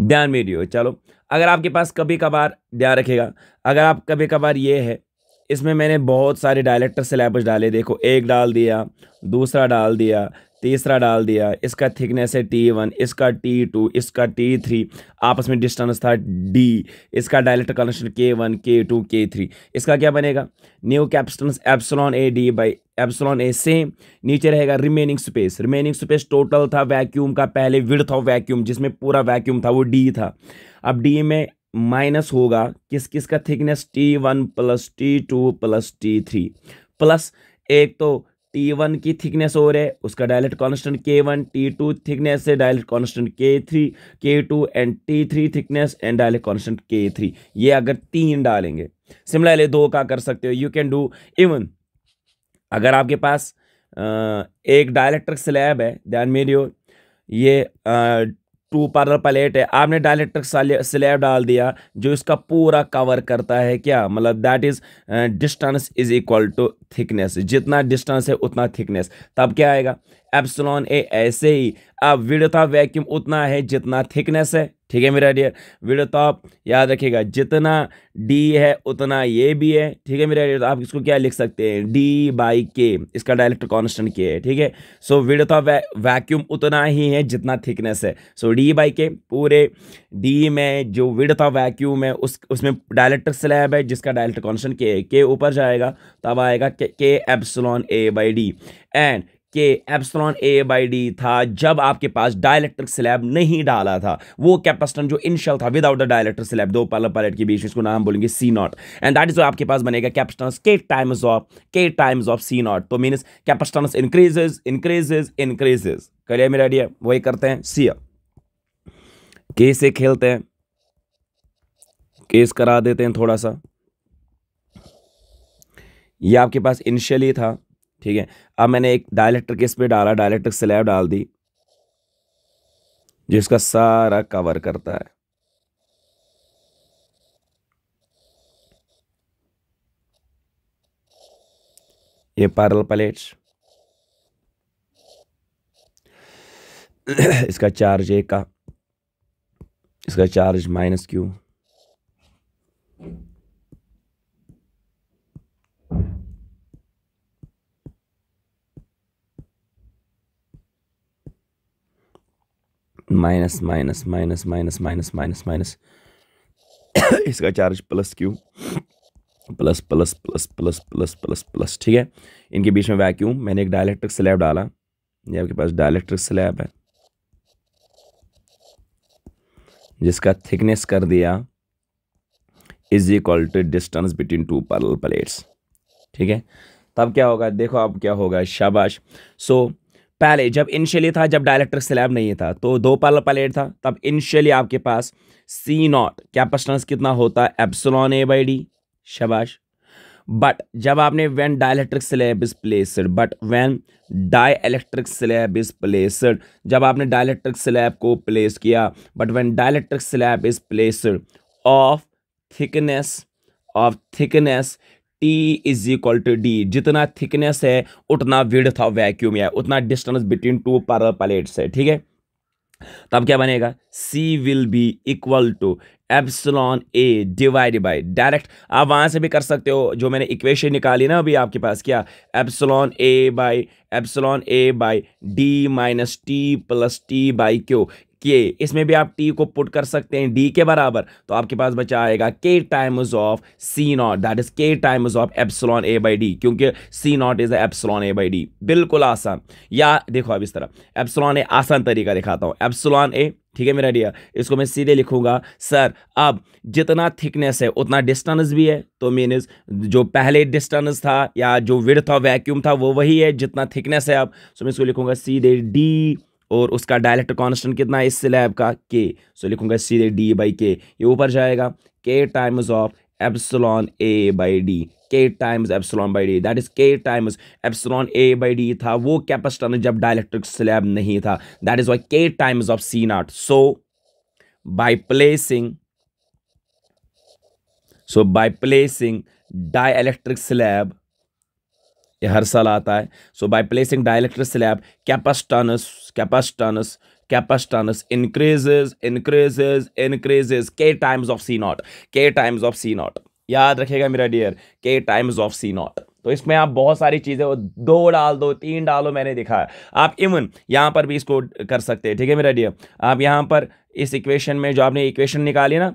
ध्यान में चलो अगर आपके पास कभी कभार ध्यान रखेगा अगर आप कभी कभार ये है इसमें मैंने बहुत सारे डायलेक्टर सिलेबस डाले देखो एक डाल दिया दूसरा डाल दिया तीसरा डाल दिया इसका थिकनेस है टी वन इसका टी टू इसका टी थ्री आपस में डिस्टेंस था डी इसका डायलेक्टर कनेक्शन के वन के टू के थ्री इसका क्या बनेगा new capacitance epsilon A D by epsilon A same नीचे रहेगा remaining space remaining space total था वैक्यूम का पहले विड था वैक्यूम जिसमें पूरा वैक्यूम था वो डी था अब डी में माइनस होगा किस किस का thickness T one plus T two plus T three plus एक तो टी वन की थिकनेस और है उसका dielectric constant K one T two thickness है dielectric constant K three K two and T three thickness and dielectric constant K three ये अगर तीन डालेंगे सिमिलरली दो का कर सकते हो यू कैन डू इवन अगर आपके पास एक डायलेक्ट्रिक स्लैब है ध्यान में दियो ये टू पार्लर पलेट है आपने डायलेक्ट्रिक स्लैब डाल दिया जो इसका पूरा कवर करता है क्या मतलब that is distance is equal to thickness जितना डिस्टेंस है उतना थिकनेस तब क्या आएगा एप्सलॉन ए ऐसे ही अब विड था वैक्यूम उतना है जितना थिकनेस है ठीक है मेरा डियर वीडियो टॉप याद रखिएगा जितना डी है उतना ये भी है ठीक है मेरा डियर तो आप इसको क्या लिख सकते हैं डी बाई के इसका डायरेक्ट कॉन्स्टेंट के है ठीक है सो वीडियो टॉप वैक्यूम उतना ही है जितना थिकनेस है सो डी बाई के पूरे डी में जो विड टॉप वैक्यूम है उस उसमें डायरेक्ट स्लैब है जिसका डायरेक्ट कॉन्स्टेंट के है के ऊपर जाएगा तब आएगा K epsilon A by D and कि एप्सलॉन ए बाई डी था जब आपके पास डायलेक्ट्रिक स्लैब नहीं डाला था वो कैपेसिटन जो इनशल था विदाउट द डायलेक्ट्रिक स्लैब दो पल पलट के बीच इसको नाम बोलेंगे C not and that is आपके पास बनेगा capacitance K times of K times of C not तो means capacitance increases increases increases करिए मेरा आइडिया वही करते हैं सी के से खेलते हैं केस करा देते हैं थोड़ा सा ये आपके पास इनिशियली था ठीक है अब मैंने एक डायलेक्टर इस पर डाला डायलैक्ट्रिक स्लैब डाल दी जो इसका सारा कवर करता है ये पारल प्लेट्स इसका चार्ज एक का इसका charge minus Q minus minus minus minus minus minus minus इसका charge plus Q plus plus plus plus plus plus plus ठीक है इनके बीच में वैक्यूम मैंने एक डायलेक्ट्रिक स्लैब डाला ये आपके पास डायलेक्ट्रिक स्लैब है जिसका थिकनेस कर दिया is equal to distance between two parallel plates ठीक है तब क्या होगा देखो अब क्या होगा शाबाश सो so, पहले जब इनिशियली था जब डायलेक्ट्रिक स्लैब नहीं था तो दो पाला पैलेट था तब इनिशियली आपके पास सी नॉट कैपेसिटेंस कितना होता है एप्सलॉन ए बाई डी शबाश बट जब आपने when dielectric slab is placed but when dielectric slab is placed जब आपने डायलैक्ट्रिक स्लैब को प्लेस किया but when dielectric slab is placed of thickness of thickness T is equal to D जितना thickness है उतना width था vacuum है उतना distance between two parallel plates है ठीक है तब तो क्या बनेगा C will be equal to epsilon A divide by direct आप वहां से भी कर सकते हो जो मैंने इक्वेशन निकाली ना अभी आपके पास क्या epsilon A by epsilon A by D minus T plus T by Q के इसमें भी आप टी को पुट कर सकते हैं डी के बराबर तो आपके पास बचा आएगा K times of C not that is K times of epsilon A by D क्योंकि C not is epsilon A by D बिल्कुल आसान या देखो अब इस तरह एप्सलॉन ए आसान तरीका दिखाता हूँ एप्सलॉन ए ठीक है मेरा डी इसको मैं सीधे लिखूंगा सर अब जितना थिकनेस है उतना डिस्टेंस भी है तो मीनस जो पहले डिस्टेंस था या जो विड़ था वैक्यूम था वो वही है जितना थिकनेस है अब सो मैं इसको लिखूंगा सीधे डी और उसका डायलेक्ट कॉन्स्टेंट कितना है इस स्लैब का के सो लिखूंगा सीधे डी बाई के ये ऊपर जाएगा K times of epsilon A by D K times epsilon by D that is K times epsilon A by D था वो कैपेसिटर जब डायलेक्ट्रिक स्लैब नहीं था that is why K times of C not so by placing so by placing dielectric slab ये हर साल आता है so by placing dielectric slab capacitance capacitance capacitance increases increases increases k times of c naught k times of c naught याद रखेगा मेरा dear के times of C not तो इसमें आप बहुत सारी चीज़ें दो डाल दो तीन डालो मैंने दिखा आप इवन यहाँ पर भी इसको कर सकते हैं ठीक है मेरा डियर आप यहाँ पर इस इक्वेशन में जो आपने इक्वेशन निकाली ना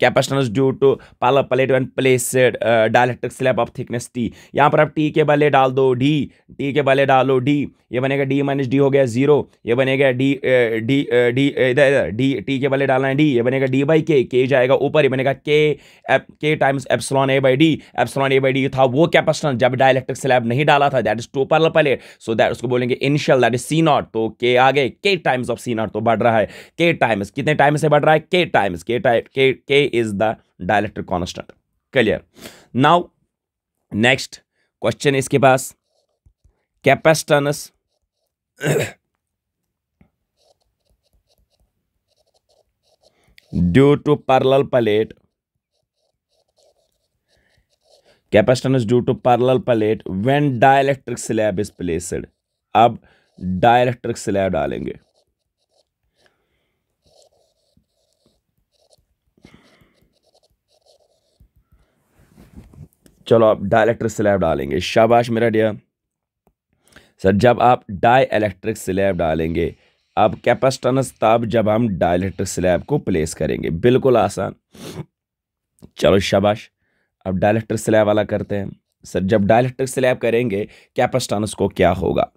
capacitance due to parallel plate when placed dielectric slab of thickness T यहाँ पर आप टी के बल्ले डाल दो डी टी के बल्ले डालो डी ये बनेगा डी माइनस डी हो गया जीरो ये बनेगा डी डी डी इधर इधर डी टी के बल्ले डालना है डी ये बनेगा डी बाई के के जाएगा ऊपर ये बनेगा के एप, K times epsilon A by D epsilon A by D था वो कैपेसिटेंस जब डायलेक्ट्रिक स्लैब नहीं डाला था that is two parallel plate so that उसको बोलेंगे initial that is C not तो के आगे के टाइम्स ऑफ सी नॉट तो बढ़ रहा है के टाइम्स कितने टाइम से बढ़ रहा है के times K K K is the dielectric constant clear now next question इसके पास capacitance due to parallel plate capacitance due to parallel plate when dielectric slab is placed अब डायलेक्ट्रिक स्लैब डालेंगे चलो आप डायलैक्ट्रिक स्लैब डालेंगे शाबाश मेरा dear sir जब आप डायलैक्ट्रिक स्लैब डालेंगे अब कैपेस्टनस तब जब हम डायलैक्ट्रिक स्लैब को प्लेस करेंगे बिल्कुल आसान चलो शाबाश अब डायलैक्ट्रिक स्लैब वाला करते हैं सर जब डायलैक्ट्रिक स्लैब करेंगे कैपेस्टनस को क्या होगा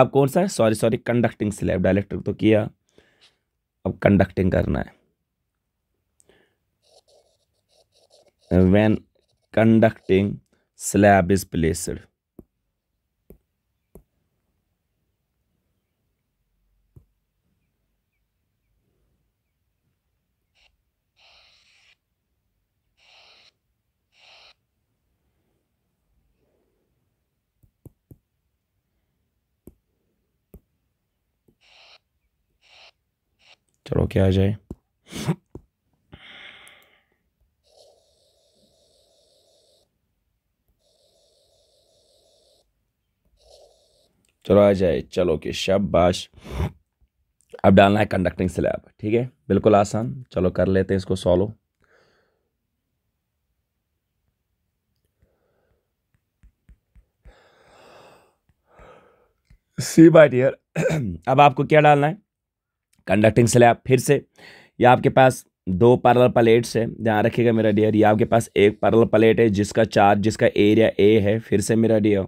आप कौन सा sorry sorry conducting slab dielectric तो किया अब कंडक्टिंग करना है when conducting slab is placed. चलो क्या आ जाए चलो आ जाए चलो कि शाबाश अब डालना है कंडक्टिंग स्लैब ठीक है बिल्कुल आसान चलो कर लेते हैं इसको सॉल्व सी बाय डियर अब आपको क्या डालना है कंडक्टिंग स्लैब फिर से या आपके पास दो पैरल प्लेट्स है ध्यान रखिएगा मेरा डियर ये आपके पास एक पैरल प्लेट है जिसका चार्ज जिसका एरिया ए है फिर से मेरा डियर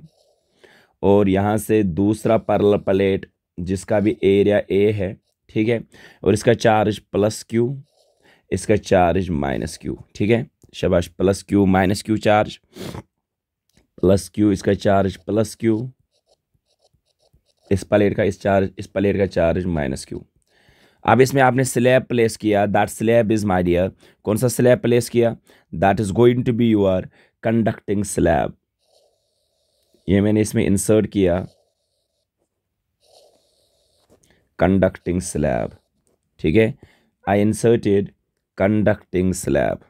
और यहाँ से दूसरा पर्ल प्लेट जिसका भी एरिया ए है ठीक है और इसका चार्ज प्लस क्यू इसका चार्ज माइनस क्यू ठीक है शबाश plus Q minus Q charge plus Q इसका चार्ज प्लस क्यू इस प्लेट का इस चार्ज इस प्लेट का चार्ज माइनस क्यू अब इसमें आपने स्लैब प्लेस किया दैट स्लैब इज़ माई कौन सा स्लैब प्लेस किया that is going to be your conducting slab ये मैंने इसमें इंसर्ट किया कंडक्टिंग स्लैब ठीक है I inserted conducting slab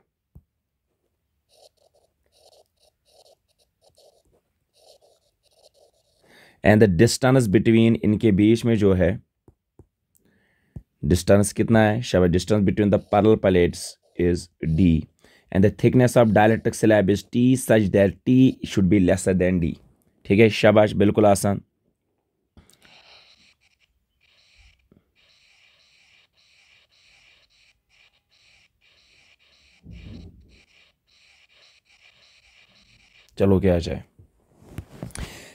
and the distance between इनके बीच में जो है डिस्टेंस कितना है शब distance between the parallel plates is D and the thickness of dielectric slab is T such that T should be lesser than D ठीक है शाबाश बिल्कुल आसान चलो क्या जाए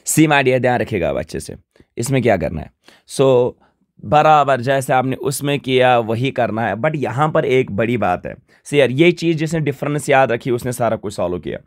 सी माइडिया ध्यान रखिएगा अब अच्छे से इसमें क्या करना है सो so, बराबर जैसे आपने उसमें किया वही करना है बट यहाँ पर एक बड़ी बात है सर ये चीज़ जिसने डिफरेंस याद रखी उसने सारा कुछ सॉल्व किया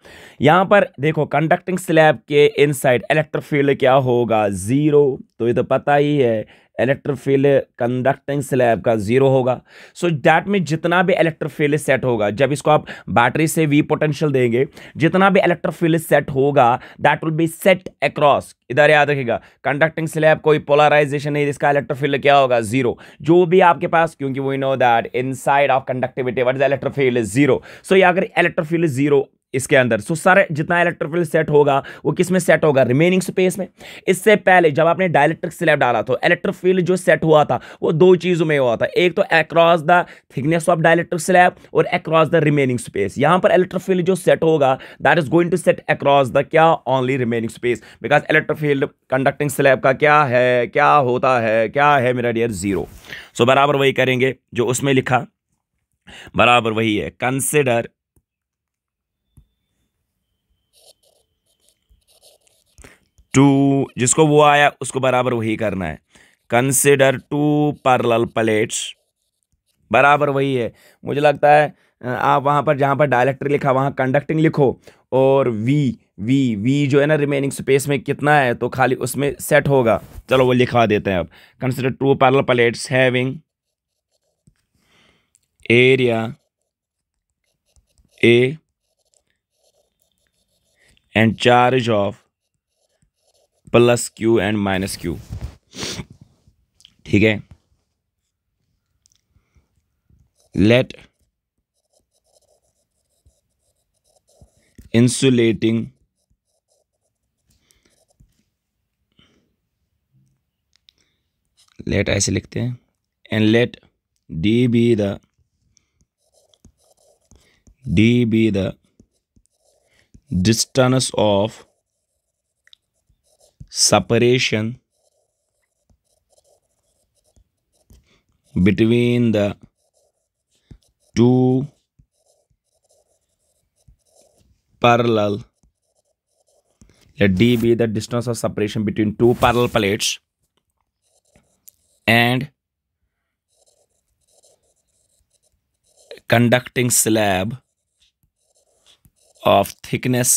यहाँ पर देखो कंडक्टिंग स्लैब के इनसाइड इलेक्ट्रिक फील्ड क्या होगा ज़ीरो तो ये तो पता ही है इलेक्ट्रोफिल कंडक्टिंग स्लैब का जीरो होगा सो so में जितना भी इलेक्ट्रोफिल सेट होगा जब इसको आप बैटरी से वी पोटेंशियल देंगे जितना भी इलेक्ट्रोफिल सेट होगा that will be set across इधर याद रखिएगा कंडक्टिंग स्लैब कोई पोलराइजेशन नहीं इसका इलेक्ट्रोफिल क्या होगा जीरो जो भी आपके पास क्योंकि we know that inside of conductivity what is electric field zero so ये अगर इलेक्ट्रोफिल जीरो इसके अंदर सो सारे जितना इलेक्ट्रोफिल सेट होगा वो किस में सेट होगा रिमेनिंग स्पेस में इससे पहले जब आपने डायलेक्ट्रिक स्लैब डाला तो इलेक्ट्रोफिल जो सेट हुआ था वो दो चीज़ों में हुआ था एक तो across the thickness of dielectric slab और अक्रॉस द रिमेनिंग स्पेस यहाँ पर इलेक्ट्रोफिल जो सेट होगा that is going to set across the क्या only remaining space because electric field conducting slab का क्या है क्या होता है क्या है मेरा डियर जीरो सो बराबर वही करेंगे जो उसमें लिखा बराबर वही है कंसिडर टू जिसको वो आया उसको बराबर वही करना है कंसिडर टू पर्ल प्लेट्स बराबर वही है मुझे लगता है आप वहाँ पर जहाँ पर डायलेक्टर लिखा वहाँ कंडक्टिंग लिखो और वी वी वी जो है ना रिमेनिंग स्पेस में कितना है तो खाली उसमें सेट होगा चलो वो लिखवा देते हैं अब consider two parallel plates having area A and charge of plus Q and minus Q ठीक है लेट इंसुलेटिंग लेट ऐसे लिखते हैं and let D be the D be the distance of separation between the two parallel let d be the distance of separation between two parallel plates and conducting slab of thickness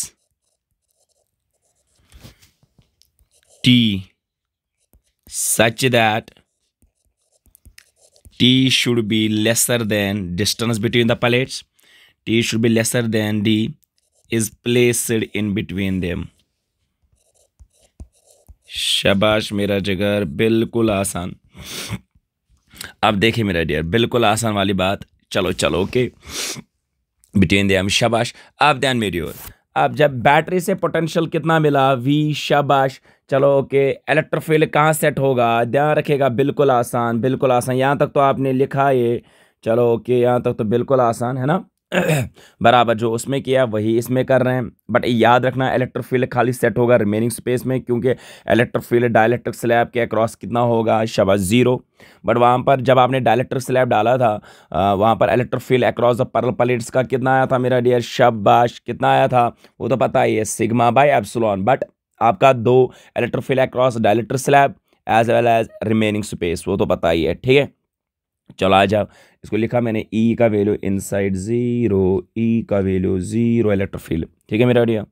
t such that t should be lesser than distance between the plates. t should be lesser than d is placed in between them शबाश मेरा जिगर बिल्कुल आसान अब देखिए मेरा dear बिल्कुल आसान वाली बात चलो चलो ओके बिटवीन दम शबाश आप ध्यान मेरी ओर अब जब बैटरी से पोटेंशियल कितना मिला वी शबाश चलो ओके इलेक्ट्रोफिल कहाँ सेट होगा ध्यान रखिएगा बिल्कुल आसान बिल्कुल आसान यहाँ तक तो आपने लिखा ये चलो ओके यहाँ तक तो बिल्कुल आसान है ना बराबर जो उसमें किया वही इसमें कर रहे हैं बट याद रखना इलेक्ट्रोफिल खाली सेट होगा रिमेनिंग स्पेस में क्योंकि इलेक्ट्रोफिल डायलेक्ट्रिक स्लैब के अक्रॉस कितना होगा शबा ज़ीरो बट वहाँ पर जब आपने डायलेक्ट्रिक स्लैब डाला था वहाँ पर electric field across the parallel plates का कितना आया था मेरा डियर शबाश कितना आया था वो तो पता ही है सिगमा बाई एप्सलॉन बट आपका दो electric field cross dielectric slab as well as remaining space वो तो पता ही है ठीक है चलो आ जाओ इसको लिखा मैंने ई e का वैल्यू इनसाइड ज़ीरो ई का वैल्यू ज़ीरो इलेक्ट्रोफिल ठीक है मेरा आइडिया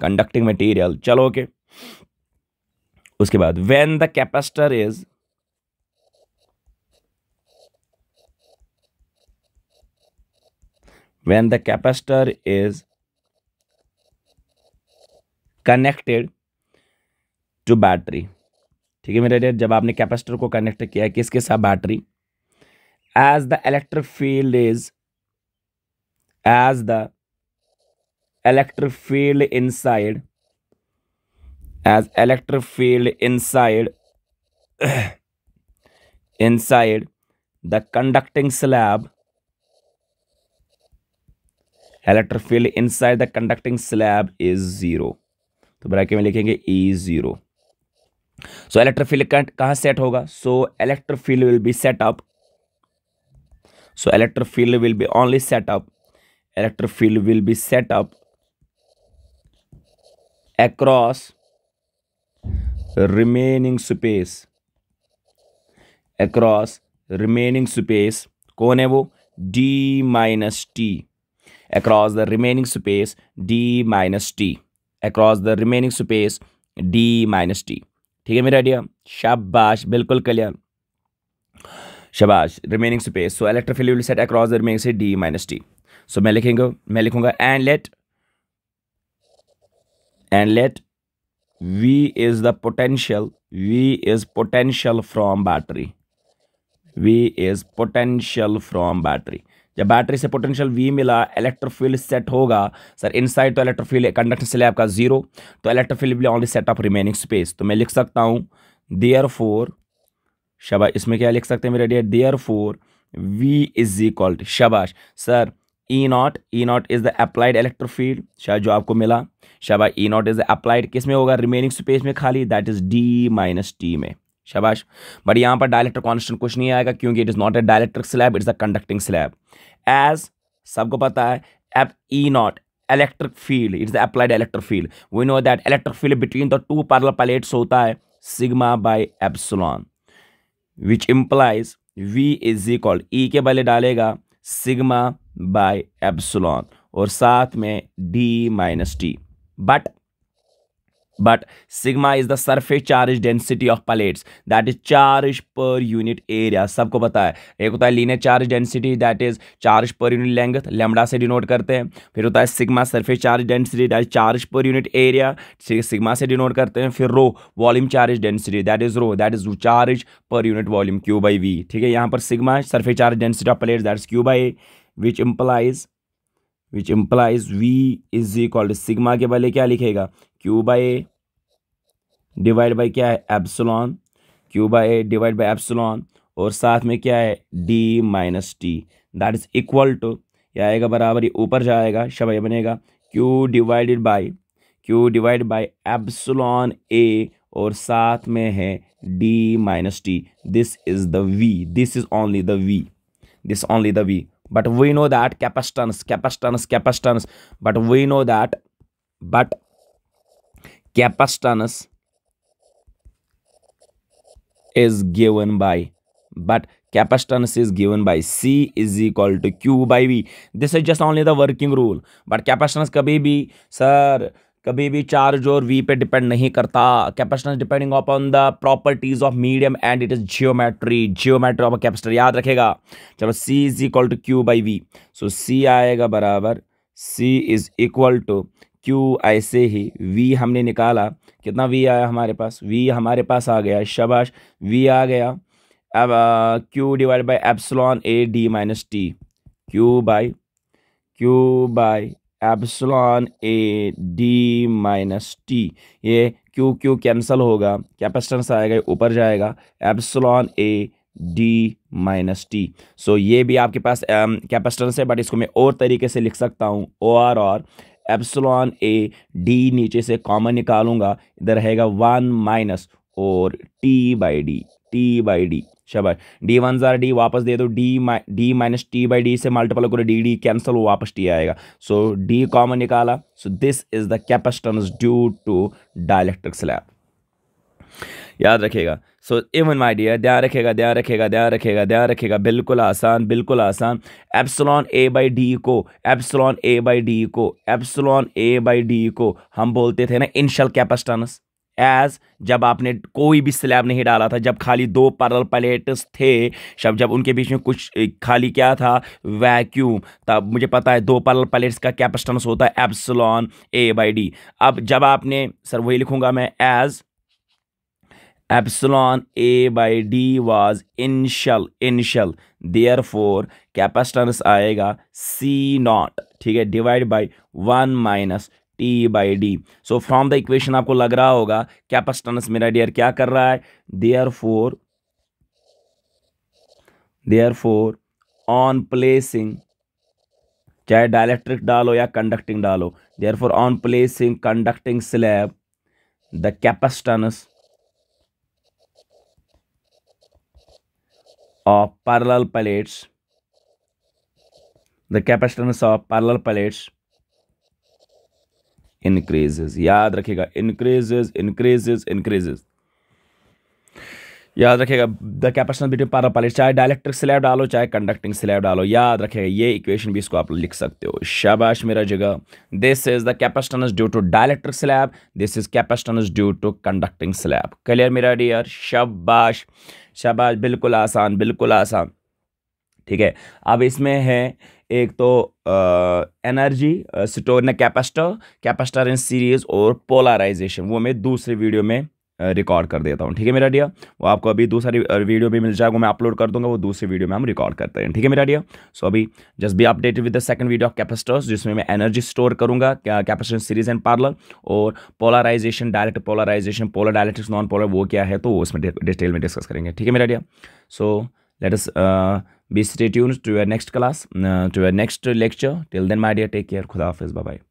कंडक्टिंग मटेरियल चलो ओके उसके बाद when the capacitor is when the capacitor is connected to battery ठीक है मेरे डेयर जब आपने कैपेसिटर को कनेक्ट किया किसके साथ battery as the electric field is as the electric field inside as electric field inside inside the conducting slab electric field inside the conducting slab is zero तो ब्रैके में लिखेंगे E e zero so electric field कहाँ set होगा so electric field will be set up so electric field will be only set up electric field will be set up across remaining space across remaining space कौन है वो D minus T across the remaining space D minus T across the remaining space D minus T ठीक है मेरा idea शाबाश बिल्कुल clear शबाश remaining space so electric field will set across the remaining से डी माइनस टी सो मैं लिखेंगे मैं लिखूंगा and let and let V is the potential V is potential from battery V is potential from battery जब battery से potential we मिला electric field set होगा sir inside तो इलेक्ट्रोफिल कंडक्शन स्लैब का जीरो तो electric field will only set of remaining space तो मैं लिख सकता हूँ देयर फोर शबाश इसमें क्या लिख सकते हैं मेरे dear therefore V is equal शबाश sir E naught E naught is the applied electric field शायद जो आपको मिला शबा E naught is the applied किस में होगा रिमेनिंग स्पेस में खाली that is D minus T में शबाश बट यहाँ पर डायलेक्ट्रिक कॉन्स्टेंट कुछ नहीं आएगा क्योंकि it is not a dielectric slab it's a conducting slab as सबको पता है F E naught electric field it's applied electric field we know that electric field between the two parallel plates होता है sigma by epsilon which implies V is equal E के बले डालेगा sigma by epsilon और साथ में D minus T but but sigma is the surface charge density of pellets that is charge per unit area सबको पता है एक होता है linear charge density that is charge per unit length lambda से denote करते हैं फिर होता है sigma surface charge density that is charge per unit area sigma से denote करते हैं फिर rho volume charge density that is rho that is charge per unit volume q by v ठीक है यहाँ पर sigma surface charge density of pellets that is q by a which implies which implies v is equal to sigma के पहले क्या लिखेगा Q by A divide by क्या है epsilon Q by A divide by epsilon और साथ में क्या है D minus T that is equal to ये आएगा बराबर ये ऊपर जाएगा शब ये बनेगा Q divided by Q divide by epsilon A और साथ में है D minus T this is the V this is only the V this only the V but we know that capacitance capacitance capacitance but we know that but capacitance is given by but capacitance is given by C is equal to Q by V. This is just only the working rule. But capacitance कभी भी sir कभी भी charge और V पे depend नहीं करता capacitance depending upon the properties of medium and it is geometry geometry of capacitor याद रखेगा चलो C is equal to Q by V so C आएगा बराबर C is equal to Q ऐसे ही वी हमने निकाला कितना वी आया हमारे पास वी हमारे पास आ गया शबाश वी आ गया अब Q divide by epsilon A D minus T Q by Q by epsilon A D minus T ये क्यू क्यू कैंसल होगा कैपेसिटेंस आएगा ऊपर जाएगा epsilon A D minus T so ये भी आपके पास um, कैपेसिटेंस है बट इसको मैं और तरीके से लिख सकता हूँ ओ आर और एप्सलॉन ए डी नीचे से कॉमन निकालूंगा इधर रहेगा वन माइनस और T by D T by D शाबाश डी वन ज़ार डी वापस दे दो डी माइ D minus T by D से मल्टीपल करो डी डी कैंसल वापस टी आएगा सो डी कॉमन निकाला so this is the capacitance due to dielectric slab याद रखेगा सो इवन माई डियर ध्यान रखेगा ध्यान रखेगा ध्यान रखेगा ध्यान रखेगा बिल्कुल आसान बिल्कुल आसान एप्सलॉन ए बाई डी को एप्सलॉन ए बाई डी को एप्सलॉन ए बाई डी को हम बोलते थे ना इनशल कैपस्टानस एज जब आपने कोई भी स्लैब नहीं डाला था जब खाली दो पैरल प्लेट्स थे शब जब उनके बीच में कुछ खाली क्या था वैक्यूम तब मुझे पता है दो पैरल प्लेट्स का कैपस्टनस होता है एप्सलॉन ए बाई डी अब जब आपने सर वही लिखूंगा मैं as epsilon A by D was was initial therefore capacitance आएगा सी naught ठीक है divide by one minus T by D so from the equation आपको लग रहा होगा कैपेसिटेंस मेरा डियर क्या कर रहा है therefore therefore on placing चाहे डायलैक्ट्रिक डालो या कंडक्टिंग डालो therefore on placing conducting slab the capacitance of parallel plates the capacitance of parallel plates increases yaad rakhiyega increases increases increases याद रखेगा द कैपेसिटेंस बिटवीन पारा पालिट चाहे dielectric slab डालो चाहे कंडक्टिंग स्लैब डालो याद रखेगा ये इक्वेशन भी इसको आप लिख सकते हो शाबाश मेरा जगह this is the capacitance due to dielectric slab this is capacitance due to conducting slab clear मेरा डियर शाबाश शाबाश बिल्कुल आसान बिल्कुल आसान ठीक है अब इसमें है एक तो एनर्जी स्टोर ने कैपेसिटर कैपेसिटर इन सीरीज और पोलराइजेशन वो मैं दूसरे वीडियो में रिकॉर्ड कर देता हूँ ठीक है मेरा डिया वो आपको अभी दूसरी वीडियो भी मिल जाएगा मैं अपलोड कर दूंगा वो दूसरी वीडियो में हम रिकॉर्ड करते हैं ठीक है मेरा डिया सो अभी जस्ट भी updated with the second video of capacitors जिसमें मैं एनर्जी स्टोर करूंगा कैपेसिटर सीरीज एंड पार्लर और polarisation direct polarisation polar dielectrics non polar वो क्या है तो उसमें डिटेल में डिस्कस करेंगे ठीक है मेरा dear so let us be be to tuned next class to class next lecture till next my till take care dear take